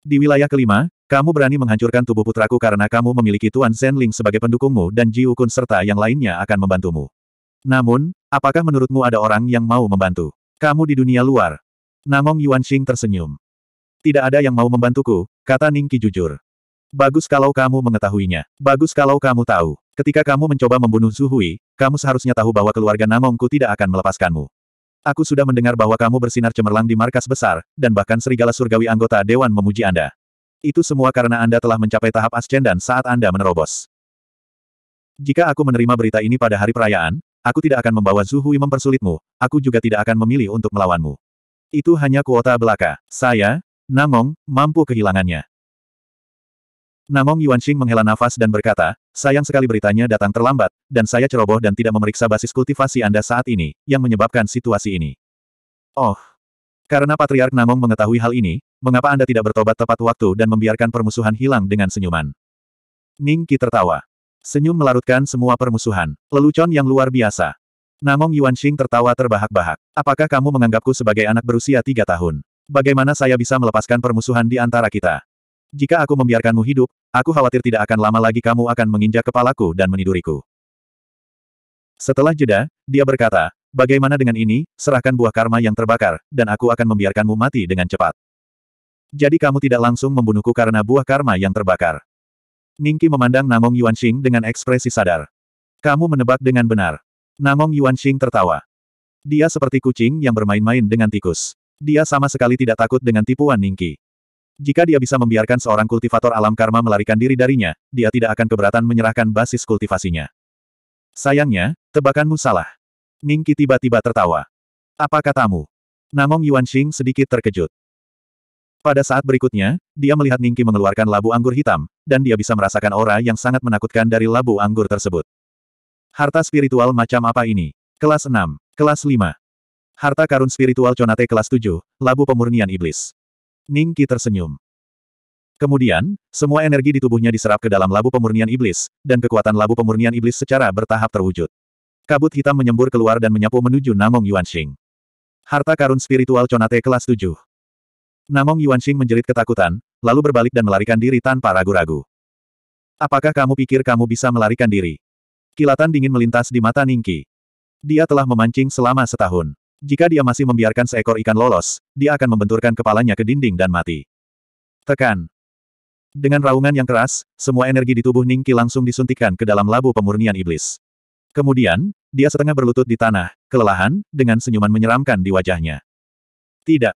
Di wilayah kelima, kamu berani menghancurkan tubuh putraku karena kamu memiliki Tuan Zenling sebagai pendukungmu dan Ji Ukun serta yang lainnya akan membantumu. Namun, apakah menurutmu ada orang yang mau membantu? Kamu di dunia luar. Namong Yuan Xing tersenyum. Tidak ada yang mau membantuku, kata Ning Qi jujur. Bagus kalau kamu mengetahuinya. Bagus kalau kamu tahu. Ketika kamu mencoba membunuh Hui, kamu seharusnya tahu bahwa keluarga Namongku tidak akan melepaskanmu. Aku sudah mendengar bahwa kamu bersinar cemerlang di markas besar, dan bahkan serigala surgawi anggota Dewan memuji Anda. Itu semua karena Anda telah mencapai tahap ascendan saat Anda menerobos. Jika aku menerima berita ini pada hari perayaan, aku tidak akan membawa Zuhui mempersulitmu, aku juga tidak akan memilih untuk melawanmu. Itu hanya kuota belaka. Saya, Namong, mampu kehilangannya. Namong Yuanxing menghela nafas dan berkata, sayang sekali beritanya datang terlambat, dan saya ceroboh dan tidak memeriksa basis kultivasi Anda saat ini, yang menyebabkan situasi ini. Oh, karena Patriark Namong mengetahui hal ini, mengapa Anda tidak bertobat tepat waktu dan membiarkan permusuhan hilang dengan senyuman? Ning Qi tertawa. Senyum melarutkan semua permusuhan. Lelucon yang luar biasa. Namong Yuanxing tertawa terbahak-bahak. Apakah kamu menganggapku sebagai anak berusia tiga tahun? Bagaimana saya bisa melepaskan permusuhan di antara kita? Jika aku membiarkanmu hidup, aku khawatir tidak akan lama lagi kamu akan menginjak kepalaku dan meniduriku. Setelah jeda, dia berkata, Bagaimana dengan ini, serahkan buah karma yang terbakar, dan aku akan membiarkanmu mati dengan cepat. Jadi kamu tidak langsung membunuhku karena buah karma yang terbakar. Ningki memandang Namong Yuanxing dengan ekspresi sadar. Kamu menebak dengan benar. Namong Yuanxing tertawa. Dia seperti kucing yang bermain-main dengan tikus. Dia sama sekali tidak takut dengan tipuan Ningki. Jika dia bisa membiarkan seorang kultivator alam karma melarikan diri darinya, dia tidak akan keberatan menyerahkan basis kultivasinya. Sayangnya, tebakanmu salah. Ningqi tiba-tiba tertawa. Apa katamu? Namong Yuan Yuanxing sedikit terkejut. Pada saat berikutnya, dia melihat Ningqi mengeluarkan labu anggur hitam, dan dia bisa merasakan aura yang sangat menakutkan dari labu anggur tersebut. Harta spiritual macam apa ini? Kelas 6, kelas 5. Harta karun spiritual Conate kelas 7, labu pemurnian iblis. Ningqi tersenyum. Kemudian, semua energi di tubuhnya diserap ke dalam labu pemurnian iblis, dan kekuatan labu pemurnian iblis secara bertahap terwujud. Kabut hitam menyembur keluar dan menyapu menuju Namong Yuanxing. Harta karun spiritual Conate kelas 7. Namong Yuanxing menjerit ketakutan, lalu berbalik dan melarikan diri tanpa ragu-ragu. Apakah kamu pikir kamu bisa melarikan diri? Kilatan dingin melintas di mata Ningki. Dia telah memancing selama setahun. Jika dia masih membiarkan seekor ikan lolos, dia akan membenturkan kepalanya ke dinding dan mati. Tekan. Dengan raungan yang keras, semua energi di tubuh Ningki langsung disuntikkan ke dalam labu pemurnian iblis. Kemudian, dia setengah berlutut di tanah, kelelahan, dengan senyuman menyeramkan di wajahnya. Tidak.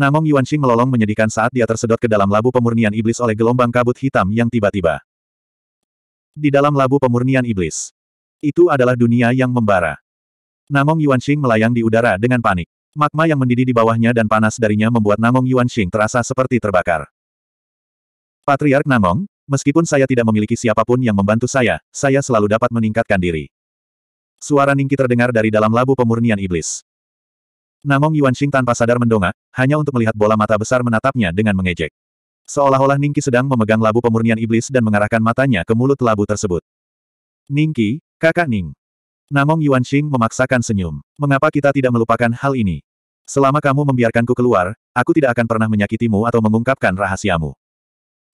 Namong Yuanxing melolong menyedihkan saat dia tersedot ke dalam labu pemurnian iblis oleh gelombang kabut hitam yang tiba-tiba. Di dalam labu pemurnian iblis. Itu adalah dunia yang membara. Namong Yuanxing melayang di udara dengan panik. Magma yang mendidih di bawahnya dan panas darinya membuat Namong Yuanxing terasa seperti terbakar. Patriark Namong, Meskipun saya tidak memiliki siapapun yang membantu saya, saya selalu dapat meningkatkan diri. Suara Ningki terdengar dari dalam labu pemurnian iblis. Namong Yuanxing tanpa sadar mendongak, hanya untuk melihat bola mata besar menatapnya dengan mengejek. Seolah-olah Ningki sedang memegang labu pemurnian iblis dan mengarahkan matanya ke mulut labu tersebut. Ningki, kakak Ning. Namong Yuanxing memaksakan senyum. Mengapa kita tidak melupakan hal ini? Selama kamu membiarkanku keluar, aku tidak akan pernah menyakitimu atau mengungkapkan rahasiamu.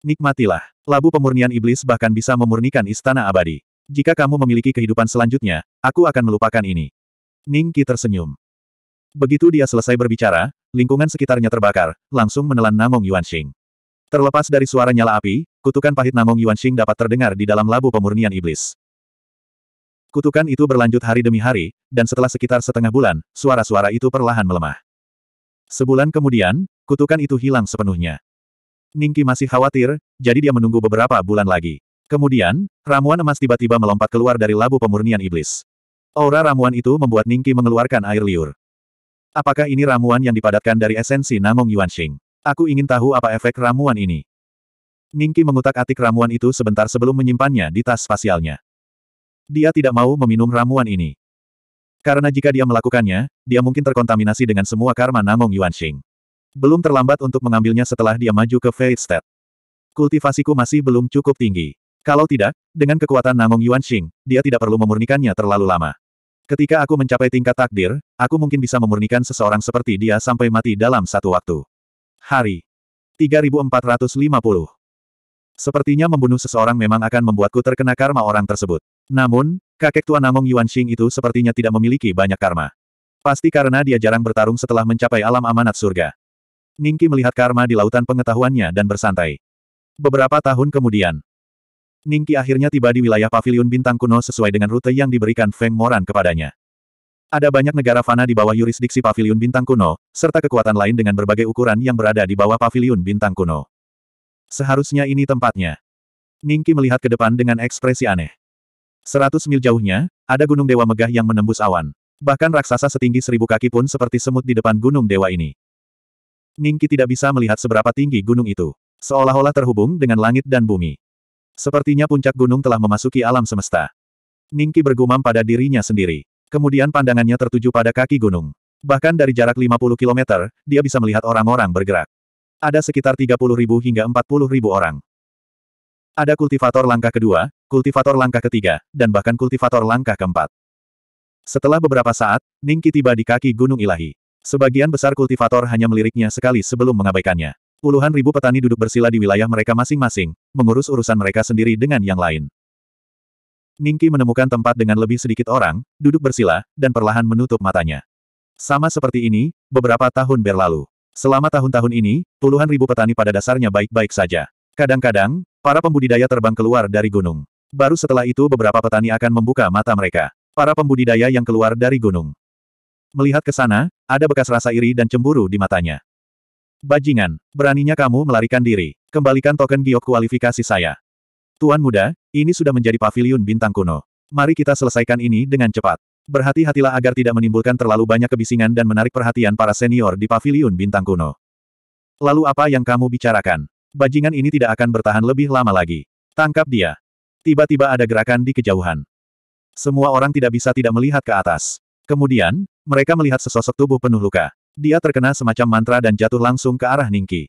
Nikmatilah. Labu pemurnian iblis bahkan bisa memurnikan istana abadi. Jika kamu memiliki kehidupan selanjutnya, aku akan melupakan ini. Ningki tersenyum. Begitu dia selesai berbicara, lingkungan sekitarnya terbakar, langsung menelan Namong Yuanxing. Terlepas dari suara nyala api, kutukan pahit Namong Yuanxing dapat terdengar di dalam labu pemurnian iblis. Kutukan itu berlanjut hari demi hari, dan setelah sekitar setengah bulan, suara-suara itu perlahan melemah. Sebulan kemudian, kutukan itu hilang sepenuhnya. Ningki masih khawatir, jadi dia menunggu beberapa bulan lagi. Kemudian, ramuan emas tiba-tiba melompat keluar dari labu pemurnian iblis. Aura ramuan itu membuat Ningki mengeluarkan air liur. Apakah ini ramuan yang dipadatkan dari esensi Namong Yuanxing? Aku ingin tahu apa efek ramuan ini. Ningki mengutak-atik ramuan itu sebentar sebelum menyimpannya di tas spasialnya. Dia tidak mau meminum ramuan ini. Karena jika dia melakukannya, dia mungkin terkontaminasi dengan semua karma Namong Yuanxing. Belum terlambat untuk mengambilnya setelah dia maju ke State. Kultivasiku masih belum cukup tinggi. Kalau tidak, dengan kekuatan Namong Yuanxing, dia tidak perlu memurnikannya terlalu lama. Ketika aku mencapai tingkat takdir, aku mungkin bisa memurnikan seseorang seperti dia sampai mati dalam satu waktu. Hari 3450. Sepertinya membunuh seseorang memang akan membuatku terkena karma orang tersebut. Namun, kakek tua Namong Yuanxing itu sepertinya tidak memiliki banyak karma. Pasti karena dia jarang bertarung setelah mencapai alam amanat surga. Ningki melihat karma di lautan pengetahuannya dan bersantai. Beberapa tahun kemudian, Ningki akhirnya tiba di wilayah paviliun bintang kuno sesuai dengan rute yang diberikan Feng Moran kepadanya. Ada banyak negara fana di bawah yurisdiksi paviliun bintang kuno, serta kekuatan lain dengan berbagai ukuran yang berada di bawah paviliun bintang kuno. Seharusnya ini tempatnya. Ningki melihat ke depan dengan ekspresi aneh. Seratus mil jauhnya, ada gunung dewa megah yang menembus awan. Bahkan raksasa setinggi seribu kaki pun seperti semut di depan gunung dewa ini. Ningki tidak bisa melihat seberapa tinggi gunung itu. Seolah-olah terhubung dengan langit dan bumi. Sepertinya puncak gunung telah memasuki alam semesta. Ningki bergumam pada dirinya sendiri. Kemudian pandangannya tertuju pada kaki gunung. Bahkan dari jarak 50 km, dia bisa melihat orang-orang bergerak. Ada sekitar 30 ribu hingga 40 ribu orang. Ada kultivator langkah kedua, kultivator langkah ketiga, dan bahkan kultivator langkah keempat. Setelah beberapa saat, Ningki tiba di kaki Gunung Ilahi. Sebagian besar kultivator hanya meliriknya sekali sebelum mengabaikannya. Puluhan ribu petani duduk bersila di wilayah mereka masing-masing, mengurus urusan mereka sendiri dengan yang lain. Ningki menemukan tempat dengan lebih sedikit orang, duduk bersila, dan perlahan menutup matanya. Sama seperti ini, beberapa tahun berlalu. Selama tahun-tahun ini, puluhan ribu petani pada dasarnya baik-baik saja. Kadang-kadang, para pembudidaya terbang keluar dari gunung. Baru setelah itu beberapa petani akan membuka mata mereka. Para pembudidaya yang keluar dari gunung Melihat ke sana, ada bekas rasa iri dan cemburu di matanya. Bajingan, beraninya kamu melarikan diri. Kembalikan token giok kualifikasi saya. Tuan muda, ini sudah menjadi pavilion bintang kuno. Mari kita selesaikan ini dengan cepat. Berhati-hatilah agar tidak menimbulkan terlalu banyak kebisingan dan menarik perhatian para senior di pavilion bintang kuno. Lalu apa yang kamu bicarakan? Bajingan ini tidak akan bertahan lebih lama lagi. Tangkap dia. Tiba-tiba ada gerakan di kejauhan. Semua orang tidak bisa tidak melihat ke atas. Kemudian, mereka melihat sesosok tubuh penuh luka. Dia terkena semacam mantra dan jatuh langsung ke arah Ningki.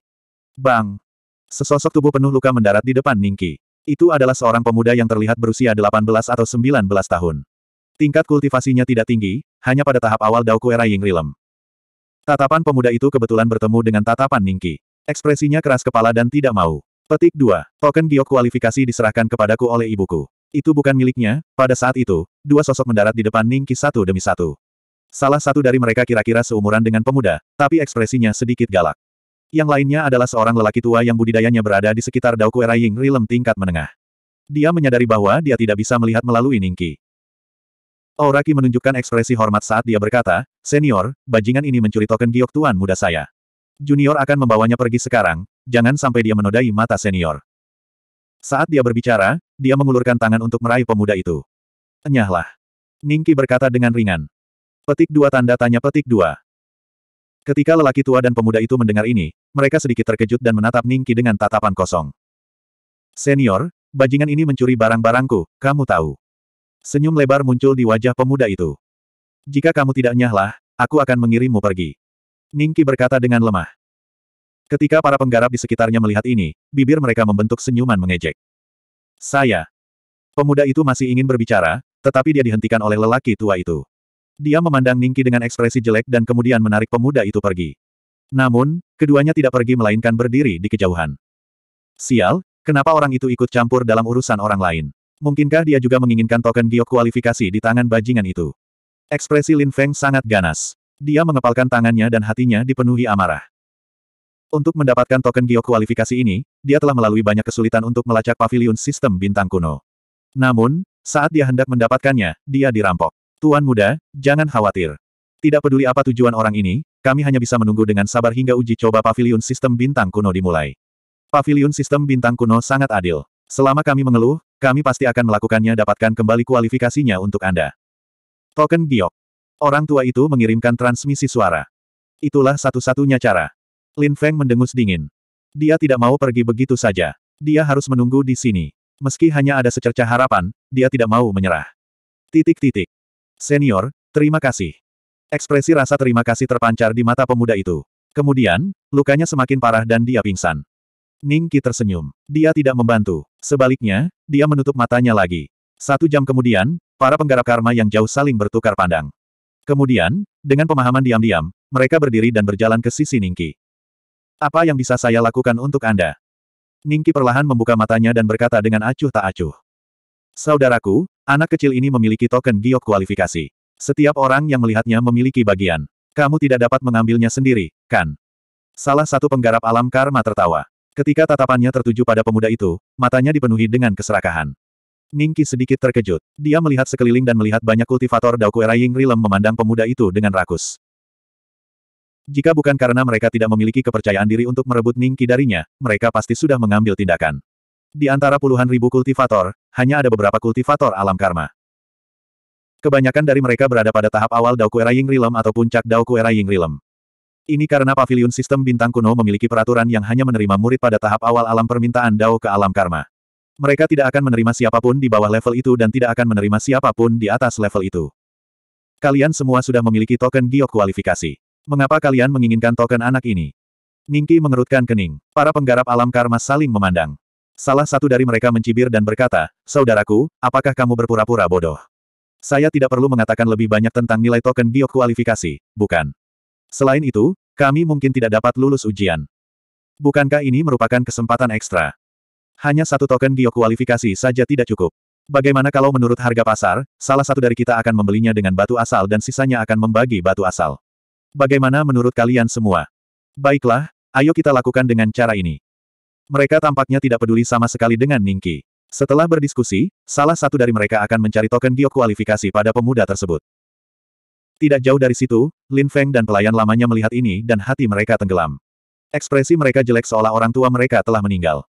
Bang! Sesosok tubuh penuh luka mendarat di depan Ningki. Itu adalah seorang pemuda yang terlihat berusia 18 atau 19 tahun. Tingkat kultivasinya tidak tinggi, hanya pada tahap awal Dao Kuera Ying Rilem. Tatapan pemuda itu kebetulan bertemu dengan tatapan Ningki. Ekspresinya keras kepala dan tidak mau. Petik 2. Token giok kualifikasi diserahkan kepadaku oleh ibuku. Itu bukan miliknya, pada saat itu, dua sosok mendarat di depan Ningki satu demi satu. Salah satu dari mereka kira-kira seumuran dengan pemuda, tapi ekspresinya sedikit galak. Yang lainnya adalah seorang lelaki tua yang budidayanya berada di sekitar Dao Era Ying Rilem tingkat menengah. Dia menyadari bahwa dia tidak bisa melihat melalui Ningki. Auraki menunjukkan ekspresi hormat saat dia berkata, Senior, bajingan ini mencuri token giok tuan muda saya. Junior akan membawanya pergi sekarang, jangan sampai dia menodai mata senior. Saat dia berbicara, dia mengulurkan tangan untuk meraih pemuda itu. Enyahlah. Ningki berkata dengan ringan. Petik dua tanda tanya petik dua. Ketika lelaki tua dan pemuda itu mendengar ini, mereka sedikit terkejut dan menatap Ningki dengan tatapan kosong. Senior, bajingan ini mencuri barang-barangku, kamu tahu. Senyum lebar muncul di wajah pemuda itu. Jika kamu tidak nyahlah, aku akan mengirimmu pergi. Ningki berkata dengan lemah. Ketika para penggarap di sekitarnya melihat ini, bibir mereka membentuk senyuman mengejek. Saya. Pemuda itu masih ingin berbicara, tetapi dia dihentikan oleh lelaki tua itu. Dia memandang Ningki dengan ekspresi jelek dan kemudian menarik pemuda itu pergi. Namun, keduanya tidak pergi melainkan berdiri di kejauhan. Sial, kenapa orang itu ikut campur dalam urusan orang lain? Mungkinkah dia juga menginginkan token giok kualifikasi di tangan bajingan itu? Ekspresi Lin Feng sangat ganas. Dia mengepalkan tangannya dan hatinya dipenuhi amarah. Untuk mendapatkan token Gyo kualifikasi ini, dia telah melalui banyak kesulitan untuk melacak pavilion sistem bintang kuno. Namun, saat dia hendak mendapatkannya, dia dirampok. Tuan muda, jangan khawatir. Tidak peduli apa tujuan orang ini, kami hanya bisa menunggu dengan sabar hingga uji coba pavilion sistem bintang kuno dimulai. Pavilion sistem bintang kuno sangat adil. Selama kami mengeluh, kami pasti akan melakukannya dapatkan kembali kualifikasinya untuk Anda. Token Giok. Orang tua itu mengirimkan transmisi suara. Itulah satu-satunya cara. Lin Feng mendengus dingin. Dia tidak mau pergi begitu saja. Dia harus menunggu di sini. Meski hanya ada secerca harapan, dia tidak mau menyerah. Titik-titik. Senior, terima kasih. Ekspresi rasa terima kasih terpancar di mata pemuda itu. Kemudian, lukanya semakin parah dan dia pingsan. Ning Qi tersenyum. Dia tidak membantu. Sebaliknya, dia menutup matanya lagi. Satu jam kemudian, para penggarap karma yang jauh saling bertukar pandang. Kemudian, dengan pemahaman diam-diam, mereka berdiri dan berjalan ke sisi Ning Qi. Apa yang bisa saya lakukan untuk Anda? Ningki perlahan membuka matanya dan berkata dengan acuh tak acuh. Saudaraku, anak kecil ini memiliki token giok kualifikasi. Setiap orang yang melihatnya memiliki bagian. Kamu tidak dapat mengambilnya sendiri, kan? Salah satu penggarap alam karma tertawa. Ketika tatapannya tertuju pada pemuda itu, matanya dipenuhi dengan keserakahan. Ningki sedikit terkejut. Dia melihat sekeliling dan melihat banyak kultivator Daoku Ying Rilem memandang pemuda itu dengan rakus. Jika bukan karena mereka tidak memiliki kepercayaan diri untuk merebut Ningki darinya, mereka pasti sudah mengambil tindakan. Di antara puluhan ribu kultivator, hanya ada beberapa kultivator alam karma. Kebanyakan dari mereka berada pada tahap awal Dao Kuera Ying Rilem atau puncak Dao Kuera Ying Rilem. Ini karena pavilion sistem bintang kuno memiliki peraturan yang hanya menerima murid pada tahap awal alam permintaan Dao ke alam karma. Mereka tidak akan menerima siapapun di bawah level itu dan tidak akan menerima siapapun di atas level itu. Kalian semua sudah memiliki token giok kualifikasi. Mengapa kalian menginginkan token anak ini? Ningki mengerutkan kening. Para penggarap alam karma saling memandang. Salah satu dari mereka mencibir dan berkata, Saudaraku, apakah kamu berpura-pura bodoh? Saya tidak perlu mengatakan lebih banyak tentang nilai token giok kualifikasi, bukan? Selain itu, kami mungkin tidak dapat lulus ujian. Bukankah ini merupakan kesempatan ekstra? Hanya satu token giok kualifikasi saja tidak cukup. Bagaimana kalau menurut harga pasar, salah satu dari kita akan membelinya dengan batu asal dan sisanya akan membagi batu asal. Bagaimana menurut kalian semua? Baiklah, ayo kita lakukan dengan cara ini. Mereka tampaknya tidak peduli sama sekali dengan Ningki. Setelah berdiskusi, salah satu dari mereka akan mencari token giok pada pemuda tersebut. Tidak jauh dari situ, Lin Feng dan pelayan lamanya melihat ini dan hati mereka tenggelam. Ekspresi mereka jelek seolah orang tua mereka telah meninggal.